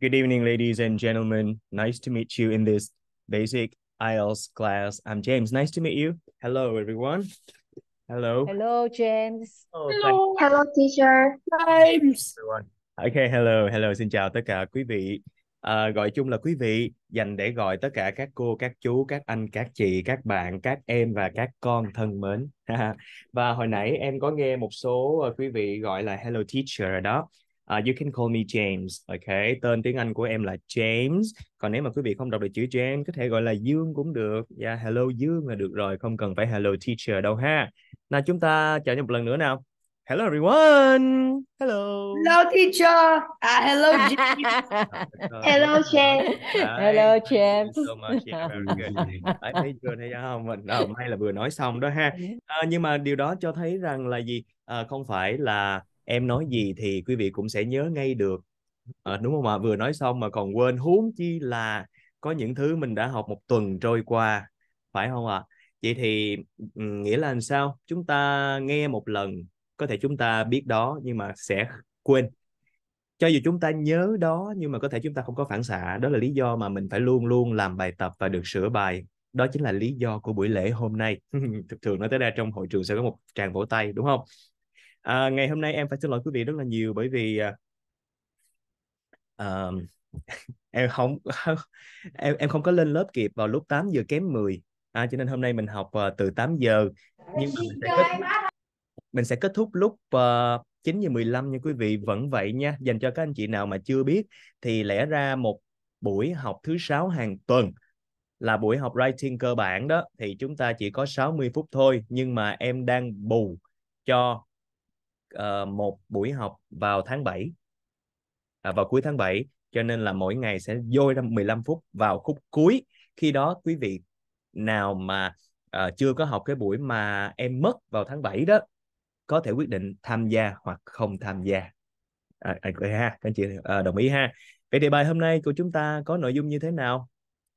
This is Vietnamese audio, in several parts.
Good evening, ladies and gentlemen. Nice to meet you in this basic IELTS class. I'm James. Nice to meet you. Hello, everyone. Hello. Hello, James. Oh, hello. Hello, teacher. James. everyone. Okay, hello, hello. Xin chào tất cả quý vị. À, gọi chung là quý vị dành để gọi tất cả các cô, các chú, các anh, các chị, các bạn, các em và các con thân mến. và hồi nãy em có nghe một số ờ, quý vị gọi là hello teacher đó Uh, you can call me James, ok? Tên tiếng Anh của em là James. Còn nếu mà quý vị không đọc được chữ James, có thể gọi là Dương cũng được. Yeah, dạ, hello Dương là được rồi, không cần phải hello teacher đâu ha. Nào chúng ta chào nhau một lần nữa nào. Hello everyone. Hello. Hello teacher. Uh, hello James. hello James. Hello James. So much. Yeah, very good. Đấy, thấy chưa thấy không? Mình à, may là vừa nói xong đó ha. À, nhưng mà điều đó cho thấy rằng là gì? Ờ, không phải là em nói gì thì quý vị cũng sẽ nhớ ngay được à, đúng không ạ vừa nói xong mà còn quên huống chi là có những thứ mình đã học một tuần trôi qua phải không ạ vậy thì nghĩa là làm sao chúng ta nghe một lần có thể chúng ta biết đó nhưng mà sẽ quên cho dù chúng ta nhớ đó nhưng mà có thể chúng ta không có phản xạ đó là lý do mà mình phải luôn luôn làm bài tập và được sửa bài đó chính là lý do của buổi lễ hôm nay thường nói tới đây trong hội trường sẽ có một tràng vỗ tay đúng không à, ngày hôm nay em phải xin lỗi quý vị rất là nhiều bởi vì uh, em không em em không có lên lớp kịp vào lúc 8 giờ kém 10 à, cho nên hôm nay mình học uh, từ 8 giờ nhưng mà mình sẽ kết, mình sẽ kết thúc lúc uh, à, 9 giờ 15 nha quý vị vẫn vậy nha dành cho các anh chị nào mà chưa biết thì lẽ ra một buổi học thứ sáu hàng tuần là buổi học writing cơ bản đó thì chúng ta chỉ có 60 phút thôi nhưng mà em đang bù cho uh, một buổi học vào tháng 7 à, vào cuối tháng 7 cho nên là mỗi ngày sẽ dôi ra 15 phút vào khúc cuối khi đó quý vị nào mà uh, chưa có học cái buổi mà em mất vào tháng 7 đó có thể quyết định tham gia hoặc không tham gia à, à, ha các anh chị à, đồng ý ha vậy thì bài hôm nay của chúng ta có nội dung như thế nào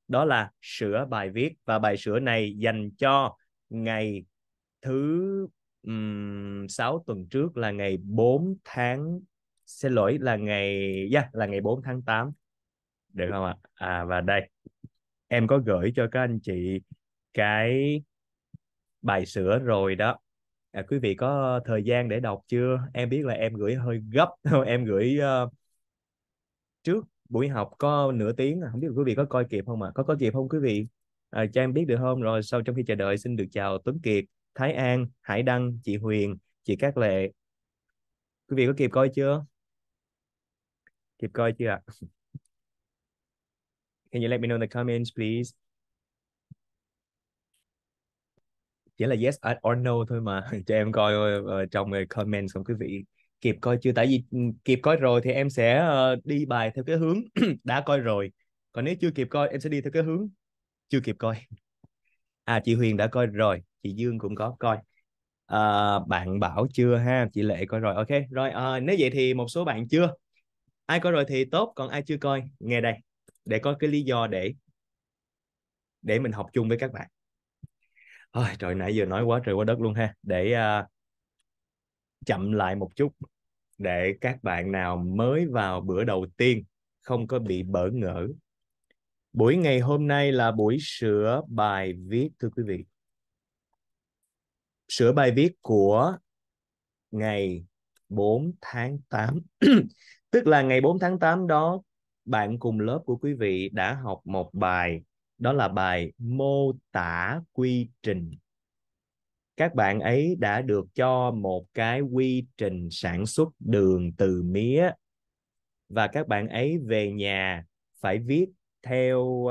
đó là sửa bài viết và bài sửa này dành cho ngày thứ um, 6 tuần trước là ngày 4 tháng xin lỗi là ngày yeah, dạ, là ngày 4 tháng 8 được không ạ à và đây em có gửi cho các anh chị cái bài sửa rồi đó à, quý vị có thời gian để đọc chưa em biết là em gửi hơi gấp em gửi uh, trước buổi học có nửa tiếng à, không biết quý vị có coi kịp không ạ à? có coi kịp không quý vị à, cho em biết được không rồi sau trong khi chờ đợi xin được chào Tuấn Kiệt Thái An, Hải Đăng, chị Huyền, chị Cát Lệ. Quý vị có kịp coi chưa? Kịp coi chưa ạ? Can you let me know in the comments please? Chỉ là yes or no thôi mà cho em coi uh, trong comment không quý vị kịp coi chưa tại vì ừ, kịp coi rồi thì em sẽ ờ, đi bài theo cái hướng đã coi rồi còn nếu chưa kịp coi em sẽ đi theo cái hướng chưa kịp coi à chị Huyền đã coi rồi chị Dương cũng có coi à, bạn bảo chưa ha chị Lệ coi rồi ok rồi à, nếu vậy thì một số bạn chưa ai coi rồi thì tốt còn ai chưa coi nghe đây để có cái lý do để để mình học chung với các bạn Ôi, trời nãy giờ nói quá trời quá đất luôn ha để uh, chậm lại một chút để các bạn nào mới vào bữa đầu tiên không có bị bỡ ngỡ buổi ngày hôm nay là buổi sửa bài viết thưa quý vị sửa bài viết của ngày 4 tháng 8. Tức là ngày 4 tháng 8 đó bạn cùng lớp của quý vị đã học một bài đó là bài mô tả quy trình. Các bạn ấy đã được cho một cái quy trình sản xuất đường từ mía và các bạn ấy về nhà phải viết theo uh,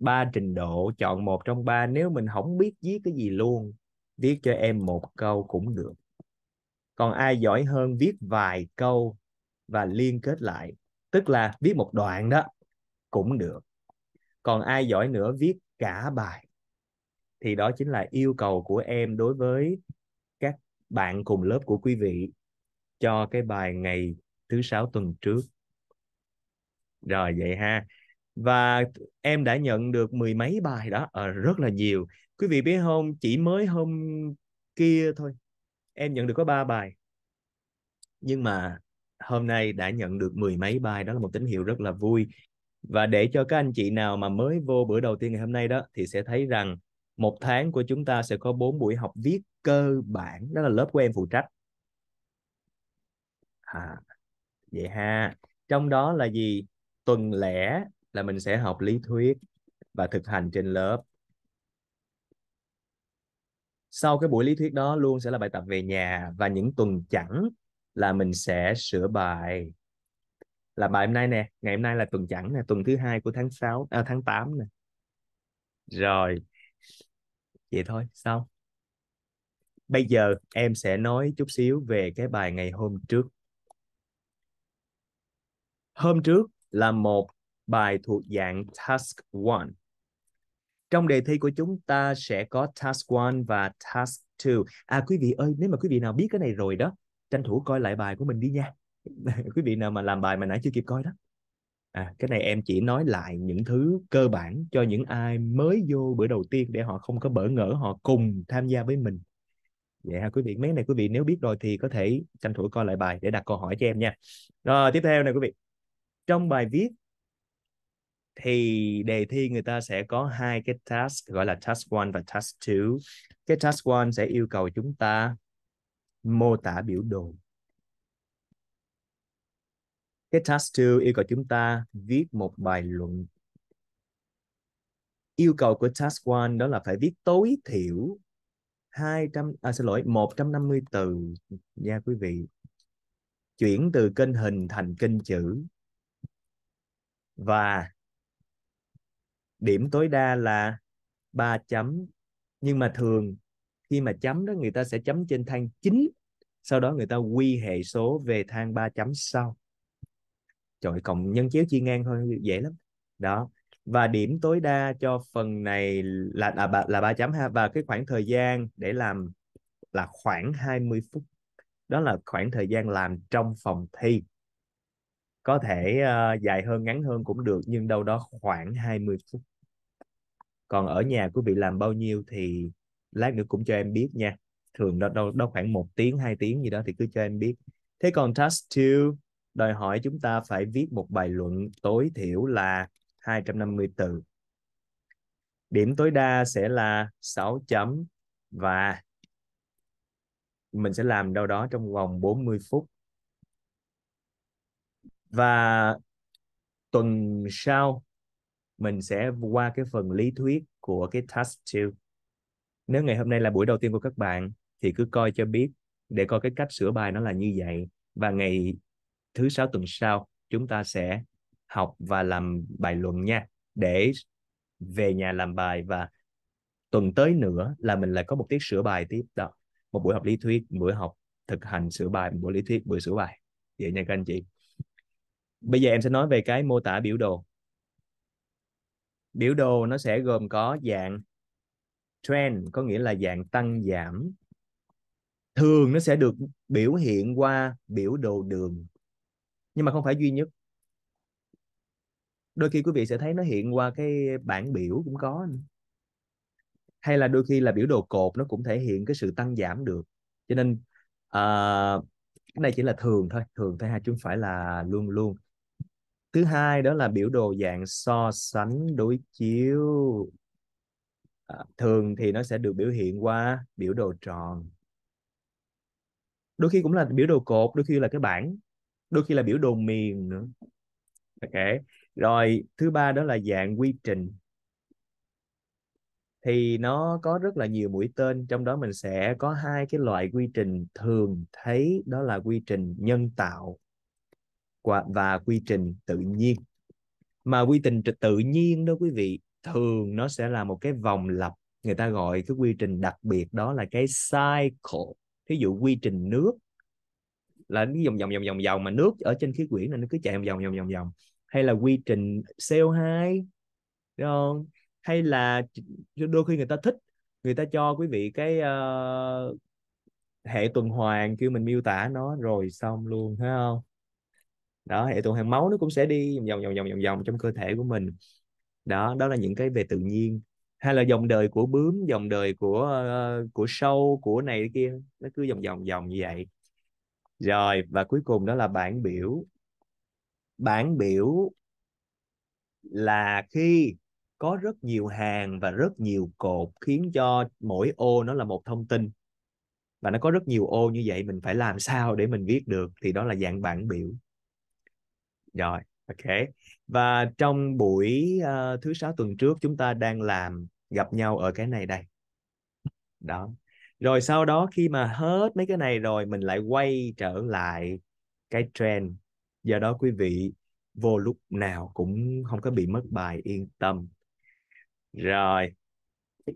ba trình độ chọn một trong ba nếu mình không biết viết cái gì luôn viết cho em một câu cũng được còn ai giỏi hơn viết vài câu và liên kết lại tức là viết một đoạn đó cũng được còn ai giỏi nữa viết cả bài thì đó chính là yêu cầu của em đối với các bạn cùng lớp của quý vị cho cái bài ngày thứ sáu tuần trước rồi vậy ha và em đã nhận được mười mấy bài đó à, rất là nhiều quý vị biết không chỉ mới hôm kia thôi em nhận được có ba bài nhưng mà hôm nay đã nhận được mười mấy bài đó là một tín hiệu rất là vui và để cho các anh chị nào mà mới vô bữa đầu tiên ngày hôm nay đó thì sẽ thấy rằng một tháng của chúng ta sẽ có bốn buổi học viết cơ bản đó là lớp của em phụ trách à vậy ha trong đó là gì tuần lẻ là mình sẽ học lý thuyết và thực hành trên lớp sau cái buổi lý thuyết đó luôn sẽ là bài tập về nhà và những tuần chẳng là mình sẽ sửa bài là bài hôm nay nè ngày hôm nay là tuần chẳng nè tuần thứ hai của tháng 6 à, tháng 8 nè rồi vậy thôi xong bây giờ em sẽ nói chút xíu về cái bài ngày hôm trước hôm trước là một bài thuộc dạng task 1 trong đề thi của chúng ta sẽ có task 1 và task 2. À quý vị ơi, nếu mà quý vị nào biết cái này rồi đó, tranh thủ coi lại bài của mình đi nha. quý vị nào mà làm bài mà nãy chưa kịp coi đó. À, cái này em chỉ nói lại những thứ cơ bản cho những ai mới vô bữa đầu tiên để họ không có bỡ ngỡ họ cùng tham gia với mình. Vậy dạ, ha quý vị, mấy này quý vị nếu biết rồi thì có thể tranh thủ coi lại bài để đặt câu hỏi cho em nha. Rồi tiếp theo này quý vị. Trong bài viết thì đề thi người ta sẽ có hai cái task gọi là task one và task two. Cái task one sẽ yêu cầu chúng ta mô tả biểu đồ. Cái task 2 yêu cầu chúng ta viết một bài luận. Yêu cầu của task 1 đó là phải viết tối thiểu 200 à xin lỗi 150 từ nha quý vị. Chuyển từ kênh hình thành kênh chữ. Và điểm tối đa là 3 chấm nhưng mà thường khi mà chấm đó người ta sẽ chấm trên thang 9 sau đó người ta quy hệ số về thang 3 chấm sau trời cộng nhân chiếu chia ngang thôi dễ lắm đó và điểm tối đa cho phần này là là là ba chấm ha và cái khoảng thời gian để làm là khoảng 20 phút đó là khoảng thời gian làm trong phòng thi có thể uh, dài hơn ngắn hơn cũng được nhưng đâu đó khoảng 20 phút còn ở nhà quý vị làm bao nhiêu thì lát nữa cũng cho em biết nha thường đó đâu đó khoảng một tiếng hai tiếng gì đó thì cứ cho em biết thế còn task 2 đòi hỏi chúng ta phải viết một bài luận tối thiểu là 250 từ điểm tối đa sẽ là 6 chấm và mình sẽ làm đâu đó trong vòng 40 phút và tuần sau mình sẽ qua cái phần lý thuyết của cái task 2. Nếu ngày hôm nay là buổi đầu tiên của các bạn thì cứ coi cho biết để coi cái cách sửa bài nó là như vậy và ngày thứ sáu tuần sau chúng ta sẽ học và làm bài luận nha để về nhà làm bài và tuần tới nữa là mình lại có một tiết sửa bài tiếp đó một buổi học lý thuyết một buổi học thực hành sửa bài một buổi lý thuyết buổi sửa bài vậy nha các anh chị bây giờ em sẽ nói về cái mô tả biểu đồ biểu đồ nó sẽ gồm có dạng trend có nghĩa là dạng tăng giảm thường nó sẽ được biểu hiện qua biểu đồ đường nhưng mà không phải duy nhất đôi khi quý vị sẽ thấy nó hiện qua cái bảng biểu cũng có hay là đôi khi là biểu đồ cột nó cũng thể hiện cái sự tăng giảm được cho nên uh, cái này chỉ là thường thôi thường thôi ha chứ không phải là luôn luôn thứ hai đó là biểu đồ dạng so sánh đối chiếu à, thường thì nó sẽ được biểu hiện qua biểu đồ tròn đôi khi cũng là biểu đồ cột đôi khi là cái bảng đôi khi là biểu đồ miền nữa ok rồi thứ ba đó là dạng quy trình thì nó có rất là nhiều mũi tên trong đó mình sẽ có hai cái loại quy trình thường thấy đó là quy trình nhân tạo và quy trình tự nhiên mà quy trình tự nhiên đó quý vị thường nó sẽ là một cái vòng lặp người ta gọi cái quy trình đặc biệt đó là cái cycle thí dụ quy trình nước là cái vòng vòng vòng vòng vòng mà nước ở trên khí quyển này nó cứ chạy vòng vòng vòng vòng vòng hay là quy trình CO2 đúng không hay là đôi khi người ta thích người ta cho quý vị cái uh, hệ tuần hoàn kêu mình miêu tả nó rồi xong luôn thấy không đó hệ tuần hoàn máu nó cũng sẽ đi vòng vòng vòng vòng vòng trong cơ thể của mình đó đó là những cái về tự nhiên hay là dòng đời của bướm dòng đời của uh, của sâu của này kia nó cứ vòng vòng vòng như vậy rồi và cuối cùng đó là bản biểu bản biểu là khi có rất nhiều hàng và rất nhiều cột khiến cho mỗi ô nó là một thông tin và nó có rất nhiều ô như vậy mình phải làm sao để mình viết được thì đó là dạng bảng biểu rồi ok và trong buổi uh, thứ sáu tuần trước chúng ta đang làm gặp nhau ở cái này đây đó rồi sau đó khi mà hết mấy cái này rồi mình lại quay trở lại cái trend do đó quý vị vô lúc nào cũng không có bị mất bài yên tâm rồi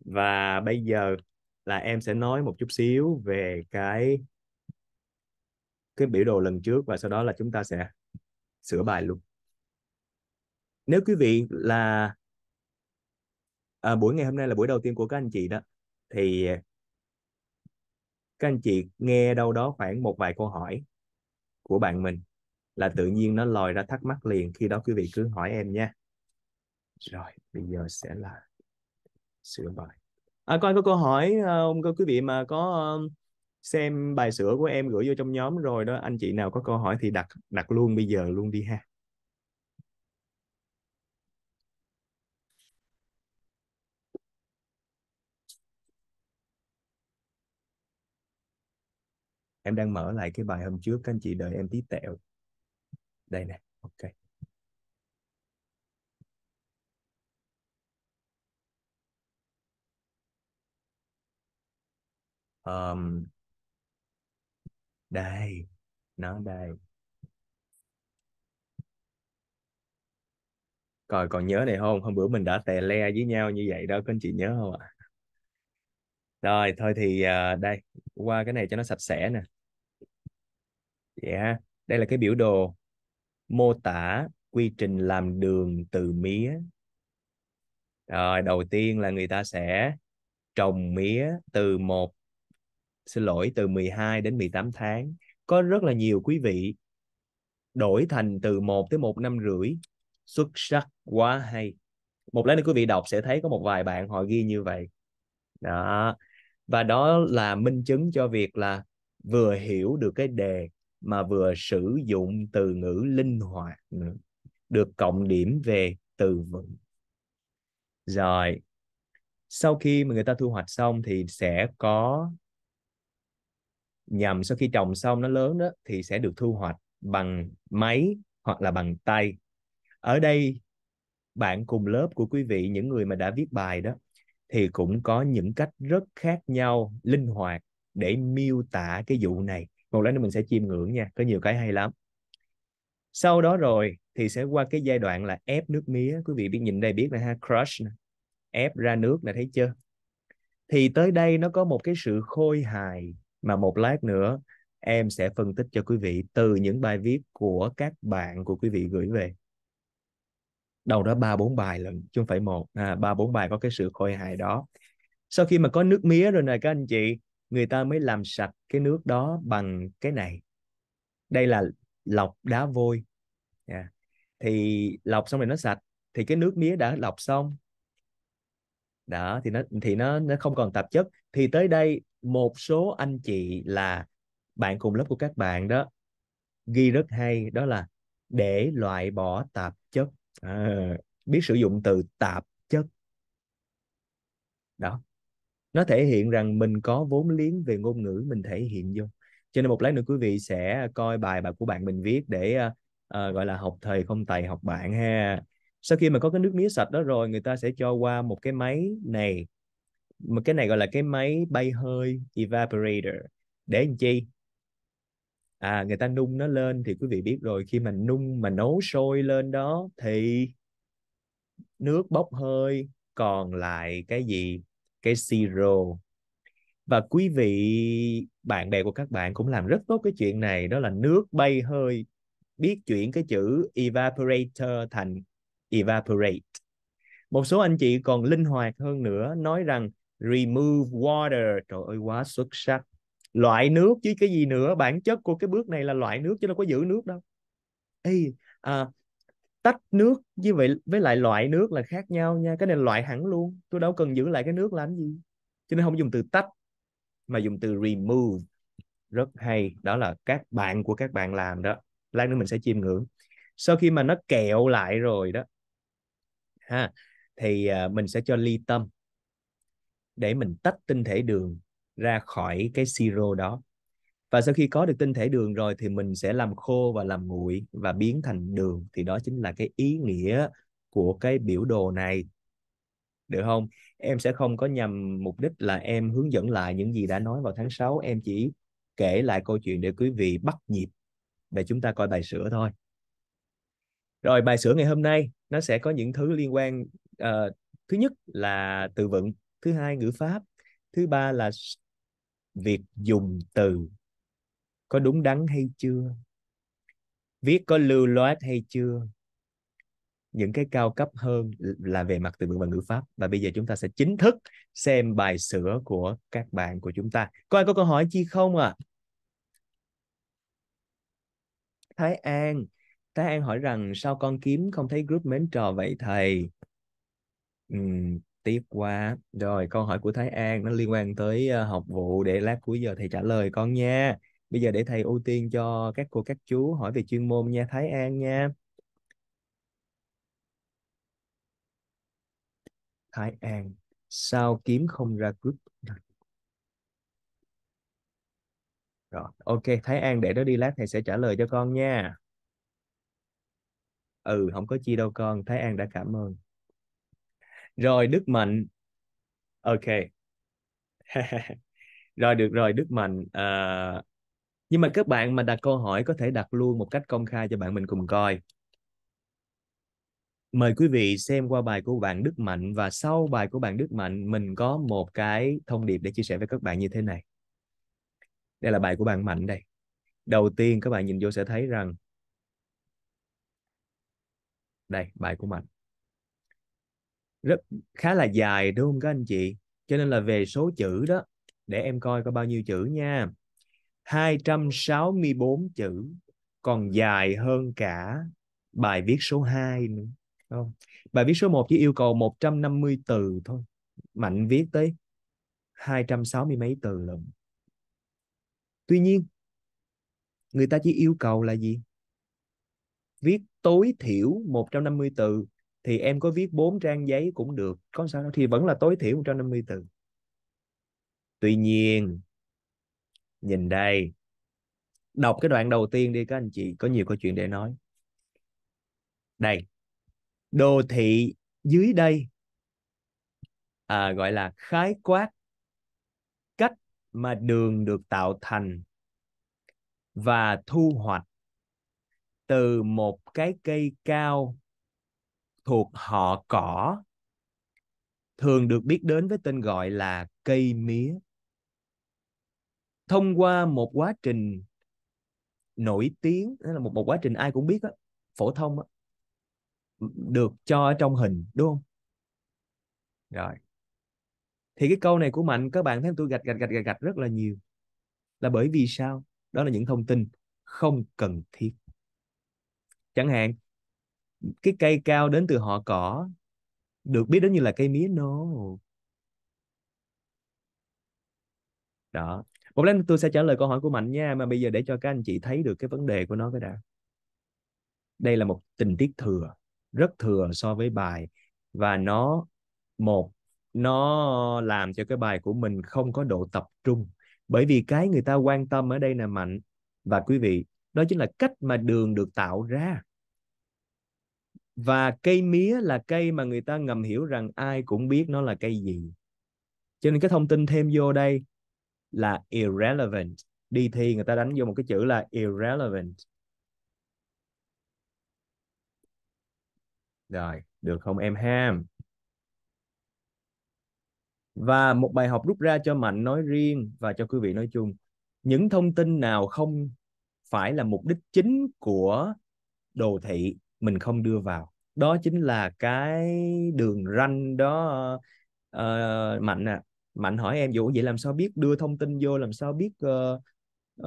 và bây giờ là em sẽ nói một chút xíu về cái cái biểu đồ lần trước và sau đó là chúng ta sẽ sửa bài luôn nếu quý vị là à, buổi ngày hôm nay là buổi đầu tiên của các anh chị đó thì các anh chị nghe đâu đó khoảng một vài câu hỏi của bạn mình là tự nhiên nó lòi ra thắc mắc liền khi đó quý vị cứ hỏi em nha rồi bây giờ sẽ là sửa bài à, coi có câu hỏi không à, có quý vị mà có uh, xem bài sửa của em gửi vô trong nhóm rồi đó anh chị nào có câu hỏi thì đặt đặt luôn bây giờ luôn đi ha em đang mở lại cái bài hôm trước các anh chị đợi em tí tẹo đây nè ok um, đây nó đây coi còn nhớ này không? Hôm bữa mình đã tè le với nhau như vậy đó, các anh chị nhớ không ạ? Rồi, thôi thì uh, đây, qua cái này cho nó sạch sẽ nè. Yeah. Đây là cái biểu đồ mô tả quy trình làm đường từ mía. Rồi, đầu tiên là người ta sẽ trồng mía từ một xin lỗi từ 12 đến 18 tháng có rất là nhiều quý vị đổi thành từ 1 tới một năm rưỡi xuất sắc quá hay một lát nữa quý vị đọc sẽ thấy có một vài bạn họ ghi như vậy đó và đó là minh chứng cho việc là vừa hiểu được cái đề mà vừa sử dụng từ ngữ linh hoạt nữa được cộng điểm về từ vựng rồi sau khi mà người ta thu hoạch xong thì sẽ có nhầm sau khi trồng xong nó lớn đó thì sẽ được thu hoạch bằng máy hoặc là bằng tay ở đây bạn cùng lớp của quý vị những người mà đã viết bài đó thì cũng có những cách rất khác nhau linh hoạt để miêu tả cái vụ này một lát nữa mình sẽ chiêm ngưỡng nha có nhiều cái hay lắm sau đó rồi thì sẽ qua cái giai đoạn là ép nước mía quý vị biết nhìn đây biết là ha crush nè. ép ra nước là thấy chưa thì tới đây nó có một cái sự khôi hài mà một lát nữa em sẽ phân tích cho quý vị từ những bài viết của các bạn của quý vị gửi về đầu đó ba bốn bài lần chứ không phải một à ba bốn bài có cái sự khôi hài đó sau khi mà có nước mía rồi nè các anh chị người ta mới làm sạch cái nước đó bằng cái này đây là lọc đá vôi yeah. Dạ. thì lọc xong rồi nó sạch thì cái nước mía đã lọc xong đó thì nó thì nó nó không còn tạp chất thì tới đây một số anh chị là bạn cùng lớp của các bạn đó ghi rất hay đó là để loại bỏ tạp chất à, biết sử dụng từ tạp chất đó nó thể hiện rằng mình có vốn liếng về ngôn ngữ mình thể hiện vô cho nên một lát nữa quý vị sẽ coi bài bài của bạn mình viết để uh, gọi là học thầy không tài học bạn ha sau khi mà có cái nước mía sạch đó rồi người ta sẽ cho qua một cái máy này một cái này gọi là cái máy bay hơi evaporator để làm chi à người ta nung nó lên thì quý vị biết rồi khi mà nung mà nấu sôi lên đó thì nước bốc hơi còn lại cái gì cái siro và quý vị bạn bè của các bạn cũng làm rất tốt cái chuyện này đó là nước bay hơi biết chuyển cái chữ evaporator thành evaporate. Một số anh chị còn linh hoạt hơn nữa nói rằng remove water. Trời ơi quá xuất sắc. Loại nước chứ cái gì nữa, bản chất của cái bước này là loại nước chứ đâu có giữ nước đâu. Ê, à, tách nước với vậy với lại loại nước là khác nhau nha. Cái này loại hẳn luôn. Tôi đâu cần giữ lại cái nước làm gì. Cho nên không dùng từ tách mà dùng từ remove rất hay đó là các bạn của các bạn làm đó lát nữa mình sẽ chiêm ngưỡng sau khi mà nó kẹo lại rồi đó ha thì à, mình sẽ cho ly tâm để mình tách tinh thể đường ra khỏi cái siro đó và sau khi có được tinh thể đường rồi thì mình sẽ làm khô và làm nguội và biến thành đường thì đó chính là cái ý nghĩa của cái biểu đồ này được không em sẽ không có nhằm mục đích là em hướng dẫn lại những gì đã nói vào tháng 6 em chỉ kể lại câu chuyện để quý vị bắt nhịp để chúng ta coi bài sửa thôi rồi bài sửa ngày hôm nay nó sẽ có những thứ liên quan uh, thứ nhất là từ vựng thứ hai ngữ pháp thứ ba là việc dùng từ có đúng đắn hay chưa viết có lưu loát hay chưa những cái cao cấp hơn là về mặt từ vựng và ngữ pháp và bây giờ chúng ta sẽ chính thức xem bài sửa của các bạn của chúng ta có ai có câu hỏi chi không ạ à? Thái An Thái An hỏi rằng sao con kiếm không thấy group mến trò vậy thầy? Uhm, tiếc quá. Rồi câu hỏi của Thái An nó liên quan tới ờ, học vụ để lát cuối giờ thầy trả lời con nha. Bây giờ để thầy ưu tiên cho các cô các chú hỏi về chuyên môn nha Thái An nha. Thái An, sao kiếm không ra group? Rồi, ok Thái An để nó đi lát thầy sẽ trả lời cho con nha ừ không có chi đâu con Thái An đã cảm ơn rồi Đức Mạnh ok rồi được rồi Đức Mạnh à, nhưng mà các bạn mà đặt câu hỏi có thể đặt luôn một cách công khai cho bạn mình cùng coi mời quý vị xem qua bài của bạn Đức Mạnh và sau bài của bạn Đức Mạnh mình có một cái thông điệp để chia sẻ với các bạn như thế này đây là bài của bạn Mạnh đây đầu tiên các bạn nhìn vô sẽ thấy rằng đây bài của mạnh rất khá là dài đúng không các anh chị cho nên là về số chữ đó để em coi có bao nhiêu chữ nha 264 chữ còn dài hơn cả bài viết số 2 nữa không bài viết số 1 chỉ yêu cầu 150 từ thôi mạnh viết tới 260 mấy từ lận tuy nhiên người ta chỉ yêu cầu là gì viết tối thiểu 150 từ thì em có viết 4 trang giấy cũng được có sao đâu thì vẫn là tối thiểu 150 từ tuy nhiên nhìn đây đọc cái đoạn đầu tiên đi các anh chị có nhiều câu chuyện để nói đây đồ thị dưới đây à, gọi là khái quát cách mà đường được tạo thành và thu hoạch từ một cái cây cao thuộc họ cỏ thường được biết đến với tên gọi là cây mía. Thông qua một quá trình nổi tiếng, đó là một một quá trình ai cũng biết đó, phổ thông đó, được cho ở trong hình đúng không? Rồi. Thì cái câu này của Mạnh các bạn thấy tôi gạch gạch gạch gạch gạch rất là nhiều. Là bởi vì sao? Đó là những thông tin không cần thiết chẳng hạn cái cây cao đến từ họ cỏ được biết đến như là cây mía nô đó một lát tôi sẽ trả lời câu hỏi của mạnh nha mà bây giờ để cho các anh chị thấy được cái vấn đề của nó cái đã đây là một tình tiết thừa rất thừa so với bài và nó một nó làm cho cái bài của mình không có độ tập trung bởi vì cái người ta quan tâm ở đây là mạnh và quý vị đó chính là cách mà đường được tạo ra và cây mía là cây mà người ta ngầm hiểu rằng ai cũng biết nó là cây gì cho nên cái thông tin thêm vô đây là irrelevant đi thi người ta đánh vô một cái chữ là irrelevant rồi được không em ham và một bài học rút ra cho mạnh nói riêng và cho quý vị nói chung những thông tin nào không phải là mục đích chính của đồ thị mình không đưa vào đó chính là cái đường ranh đó uh, mạnh à mạnh hỏi em vụ vậy làm sao biết đưa thông tin vô làm sao biết uh,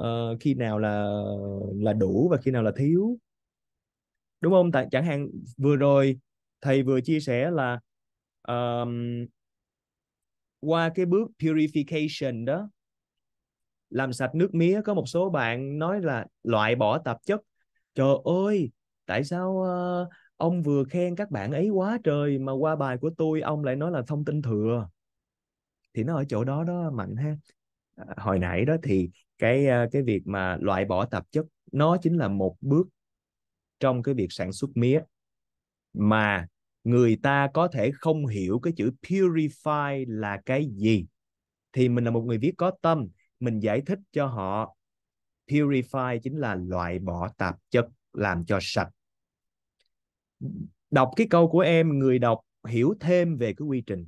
uh, khi nào là là đủ và khi nào là thiếu đúng không tại chẳng hạn vừa rồi thầy vừa chia sẻ là um, qua cái bước purification đó làm sạch nước mía có một số bạn nói là loại bỏ tạp chất trời ơi tại sao ờ, ông vừa khen các bạn ấy quá trời mà qua bài của tôi ông lại nói là thông tin thừa thì nó ở chỗ đó đó mạnh ha à, hồi nãy đó thì cái ờ, cái việc mà loại bỏ tạp chất nó chính là một bước trong cái việc sản xuất mía mà người ta có thể không hiểu cái chữ purify là cái gì thì mình là một người viết có tâm mình giải thích cho họ purify chính là loại bỏ tạp chất làm cho sạch đọc cái câu của em người đọc hiểu thêm về cái quy trình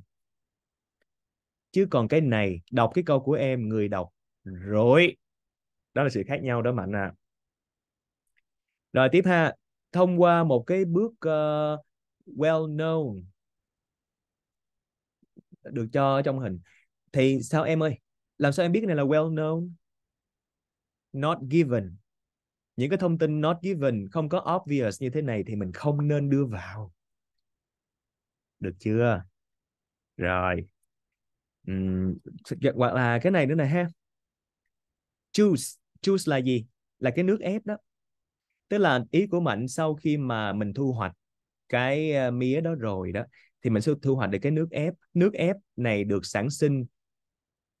chứ còn cái này đọc cái câu của em người đọc rồi đó là sự khác nhau đó mạnh à rồi tiếp ha thông qua một cái bước uh, well known được cho trong hình thì sao em ơi làm sao em biết cái này là well known not given những cái thông tin not given không có obvious như thế này thì mình không nên đưa vào được chưa rồi uhm, hoặc là cái này nữa này ha juice juice là gì là cái nước ép đó tức là ý của mạnh sau khi mà mình thu hoạch cái ờ, mía đó rồi đó thì mình sẽ thu hoạch được cái nước ép nước ép này được sản sinh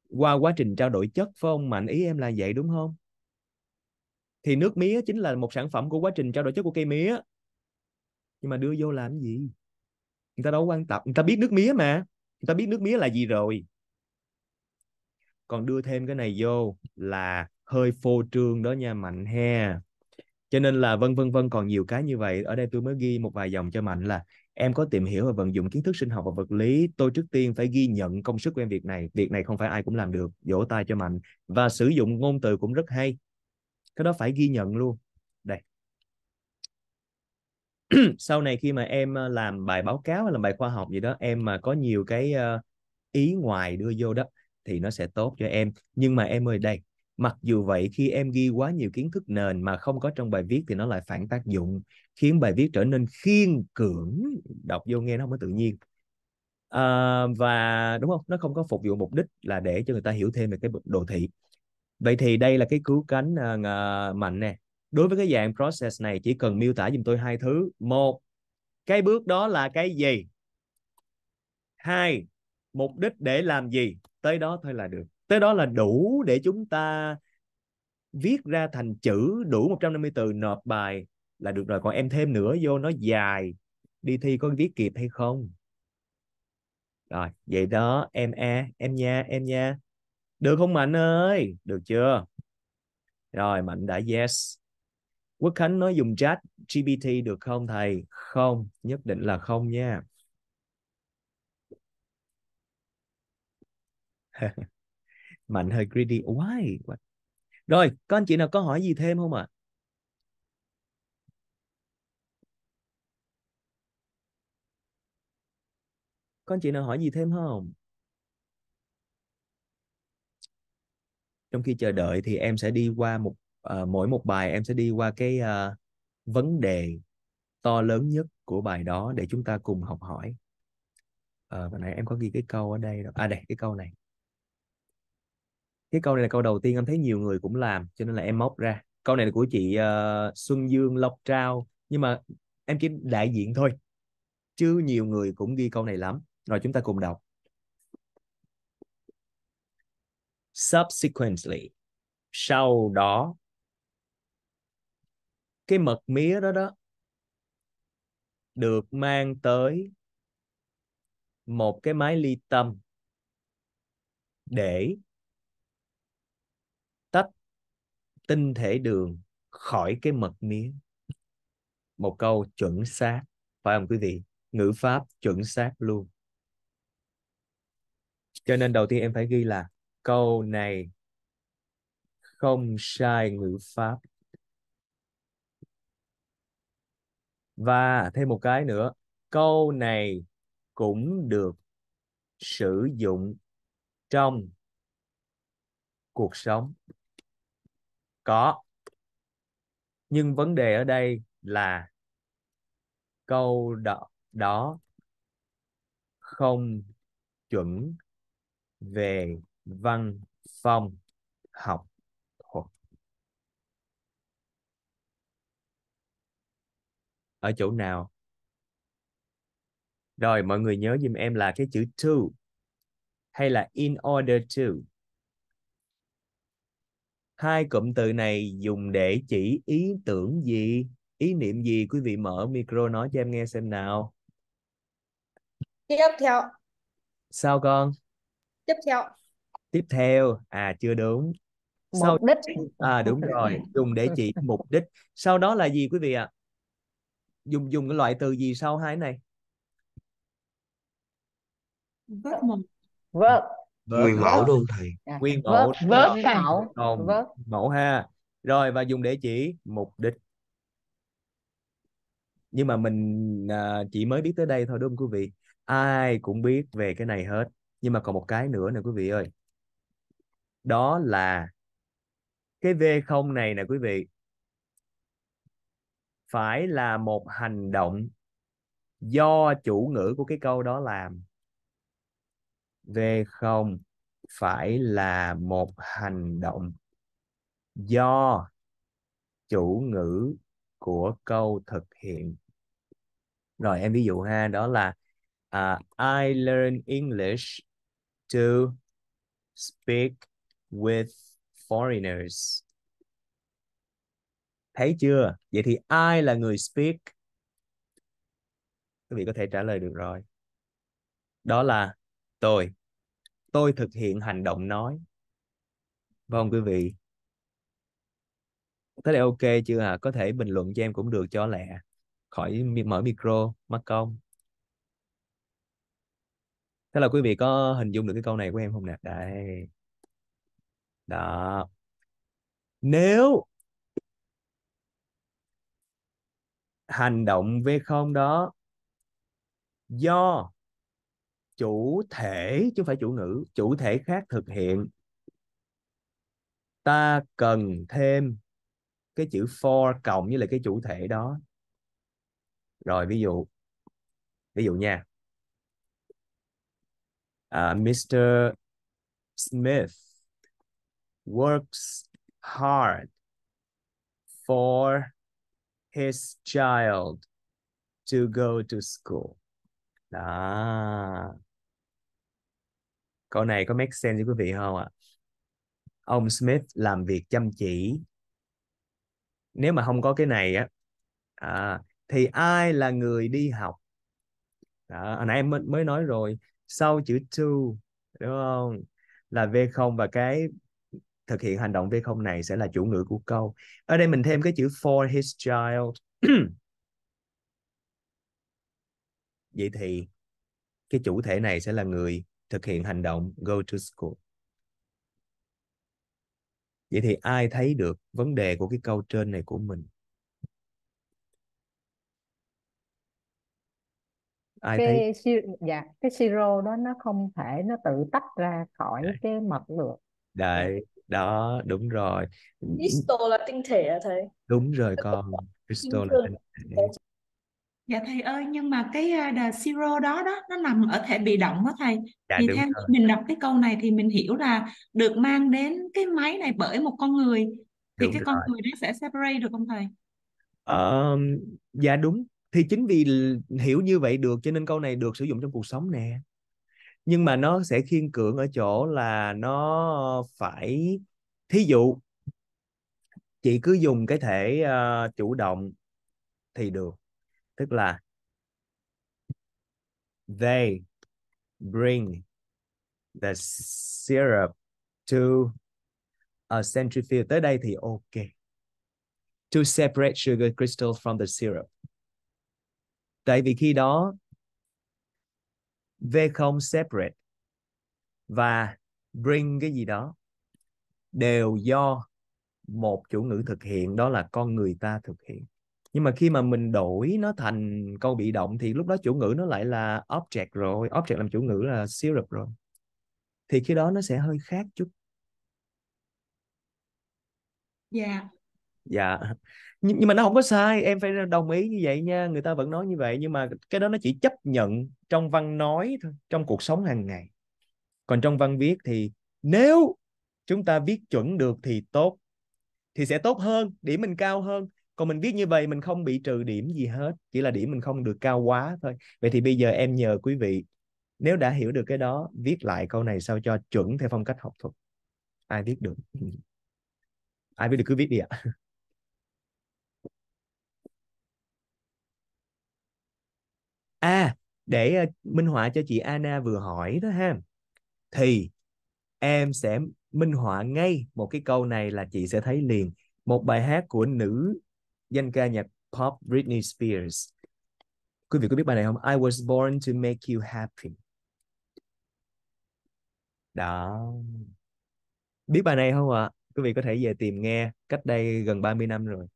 qua quá trình trao đổi chất phải không mạnh ý em là vậy đúng không thì nước mía chính là một sản phẩm của quá trình trao đổi chất của cây mía nhưng mà đưa vô làm gì người ta đâu quan tâm người ta biết nước mía mà người ta biết nước mía là gì rồi còn đưa thêm cái này vô là hơi phô trương đó nha mạnh he cho nên là vân vân vân còn nhiều cái như vậy ở đây tôi mới ghi một vài dòng cho mạnh là em có tìm hiểu và vận dụng kiến thức sinh học và vật lý tôi trước tiên phải ghi nhận công sức của em việc này việc này không phải ai cũng làm được vỗ tay cho mạnh và sử dụng ngôn từ cũng rất hay cái đó phải ghi nhận luôn đây sau này khi mà em ờ, làm bài báo cáo hay làm bài khoa học gì đó em mà có nhiều cái ờ, ý ngoài đưa vô đó thì nó sẽ tốt cho em nhưng mà em ơi đây Mặc dù vậy khi em ghi quá nhiều kiến thức nền mà không có trong bài viết thì nó lại phản tác dụng khiến bài viết trở nên khiên cưỡng đọc vô nghe nó mới tự nhiên à, và đúng không nó không có phục vụ mục đích là để cho người ta hiểu thêm về cái đồ thị vậy thì đây là cái cứu cánh uh, mạnh nè đối với cái dạng process này chỉ cần miêu tả giùm tôi hai thứ một cái bước đó là cái gì hai mục đích để làm gì tới đó thôi là được tới đó là đủ để chúng ta viết ra thành chữ đủ 150 từ nộp bài là được rồi còn em thêm nữa vô nó dài đi thi có viết kịp hay không rồi vậy đó em e em nha em nha được không mạnh ơi được chưa rồi mạnh đã yes quốc khánh nói dùng chat gpt được không thầy không nhất định là không nha mạnh hơi greedy why rồi có anh chị nào có hỏi gì thêm không ạ à? có anh chị nào hỏi gì thêm không trong khi chờ đợi thì em sẽ đi qua một uh, mỗi một bài em sẽ đi qua cái uh, vấn đề to lớn nhất của bài đó để chúng ta cùng học hỏi ờ, à, hồi nãy em có ghi cái câu ở đây rồi à đây cái câu này cái câu này là câu đầu tiên em thấy nhiều người cũng làm cho nên là em móc ra câu này là của chị uh, Xuân Dương Lộc Trao nhưng mà em chỉ đại diện thôi chứ nhiều người cũng ghi câu này lắm rồi chúng ta cùng đọc subsequently sau đó cái mật mía đó đó được mang tới một cái máy ly tâm để tinh thể đường khỏi cái mật mía một câu chuẩn xác phải không quý vị ngữ pháp chuẩn xác luôn cho nên đầu tiên em phải ghi là câu này không sai ngữ pháp và thêm một cái nữa câu này cũng được sử dụng trong cuộc sống có nhưng vấn đề ở đây là câu đó, đó không chuẩn về văn phong học thuật ở chỗ nào rồi mọi người nhớ giùm em là cái chữ to hay là in order to hai cụm từ này dùng để chỉ ý tưởng gì ý niệm gì quý vị mở micro nói cho em nghe xem nào tiếp theo sao con tiếp theo tiếp theo à chưa đúng sau... mục đích à đúng rồi dùng để chỉ mục đích sau đó là gì quý vị ạ à? dùng dùng cái loại từ gì sau hai này verb verb Vớt. nguyên mẫu đúng thầy à, nguyên mẫu vớt mẫu vớt. mẫu ha rồi và dùng để chỉ mục đích nhưng mà mình à, chỉ mới biết tới đây thôi đúng không quý vị ai cũng biết về cái này hết nhưng mà còn một cái nữa nè quý vị ơi đó là cái v không này nè quý vị phải là một hành động do chủ ngữ của cái câu đó làm V0 phải là một hành động do chủ ngữ của câu thực hiện. Rồi em ví dụ ha, đó là uh, I learn English to speak with foreigners. Thấy chưa? Vậy thì ai là người speak? Quý vị có thể trả lời được rồi. Đó là tôi tôi thực hiện hành động nói vâng quý vị tới đây ok chưa à có thể bình luận cho em cũng được cho lẹ khỏi mở micro mắc công thế là quý vị có hình dung được cái câu này của em không nè đây đó nếu hành động v không đó do chủ thể chứ không phải chủ ngữ chủ thể khác thực hiện ta cần thêm cái chữ for cộng với lại cái chủ thể đó rồi ví dụ ví dụ nha uh, à, Mr. Smith works hard for his child to go to school đó câu này có make sense với quý vị không ạ ông Smith làm việc chăm chỉ nếu mà không có cái này á à, thì ai là người đi học đó, hồi nãy em mới nói rồi sau chữ to đúng không là V0 và cái thực hiện hành động V0 này sẽ là chủ ngữ của câu ở đây mình thêm cái chữ for his child vậy thì cái chủ thể này sẽ là người thực hiện hành động go to school vậy thì ai thấy được vấn đề của cái câu trên này của mình ai cái thấy si- dạ cái siro đó nó không thể nó tự tách ra khỏi đấy. À. cái mật được đấy đó đúng rồi Crystal là tinh thể à thầy đúng rồi con Crystal là tinh thể dạ thầy ơi nhưng mà cái uh, the zero đó đó nó nằm ở thể bị động đó thầy dạ, thì theo rồi. mình đọc cái câu này thì mình hiểu là được mang đến cái máy này bởi một con người thì đúng cái rồi. con người đó sẽ separate được không thầy ờ, dạ đúng thì chính vì hiểu như vậy được cho nên câu này được sử dụng trong cuộc sống nè nhưng mà nó sẽ khiên cưỡng ở chỗ là nó phải thí dụ chị cứ dùng cái thể uh, chủ động thì được tức là they bring the syrup to a centrifuge tới đây thì ok to separate sugar crystals from the syrup tại vì khi đó v không separate và bring cái gì đó đều do một chủ ngữ thực hiện đó là con người ta thực hiện nhưng mà khi mà mình đổi nó thành câu bị động thì lúc đó chủ ngữ nó lại là object rồi object làm chủ ngữ là syrup rồi thì khi đó nó sẽ hơi khác chút dạ yeah. dạ nhưng, nhưng mà nó không có sai em phải đồng ý như vậy nha người ta vẫn nói như vậy nhưng mà cái đó nó chỉ chấp nhận trong văn nói thôi trong cuộc sống hàng ngày còn trong văn viết thì nếu chúng ta viết chuẩn được thì tốt thì sẽ tốt hơn điểm mình cao hơn còn mình viết như vậy mình không bị trừ điểm gì hết chỉ là điểm mình không được cao quá thôi vậy thì bây giờ em nhờ quý vị nếu đã hiểu được cái đó viết lại câu này sao cho chuẩn theo phong cách học thuật ai viết được ừ. ai viết được cứ viết đi ạ à. để ờ, minh họa cho chị Anna vừa hỏi đó ha thì em sẽ minh họa ngay một cái câu này là chị sẽ thấy liền một bài hát của nữ danh ca nhạc pop Britney Spears. Quý vị có biết bài này không? I was born to make you happy. Đó. Biết bài này không ạ? Quý vị có thể về tìm nghe cách đây gần 30 năm rồi.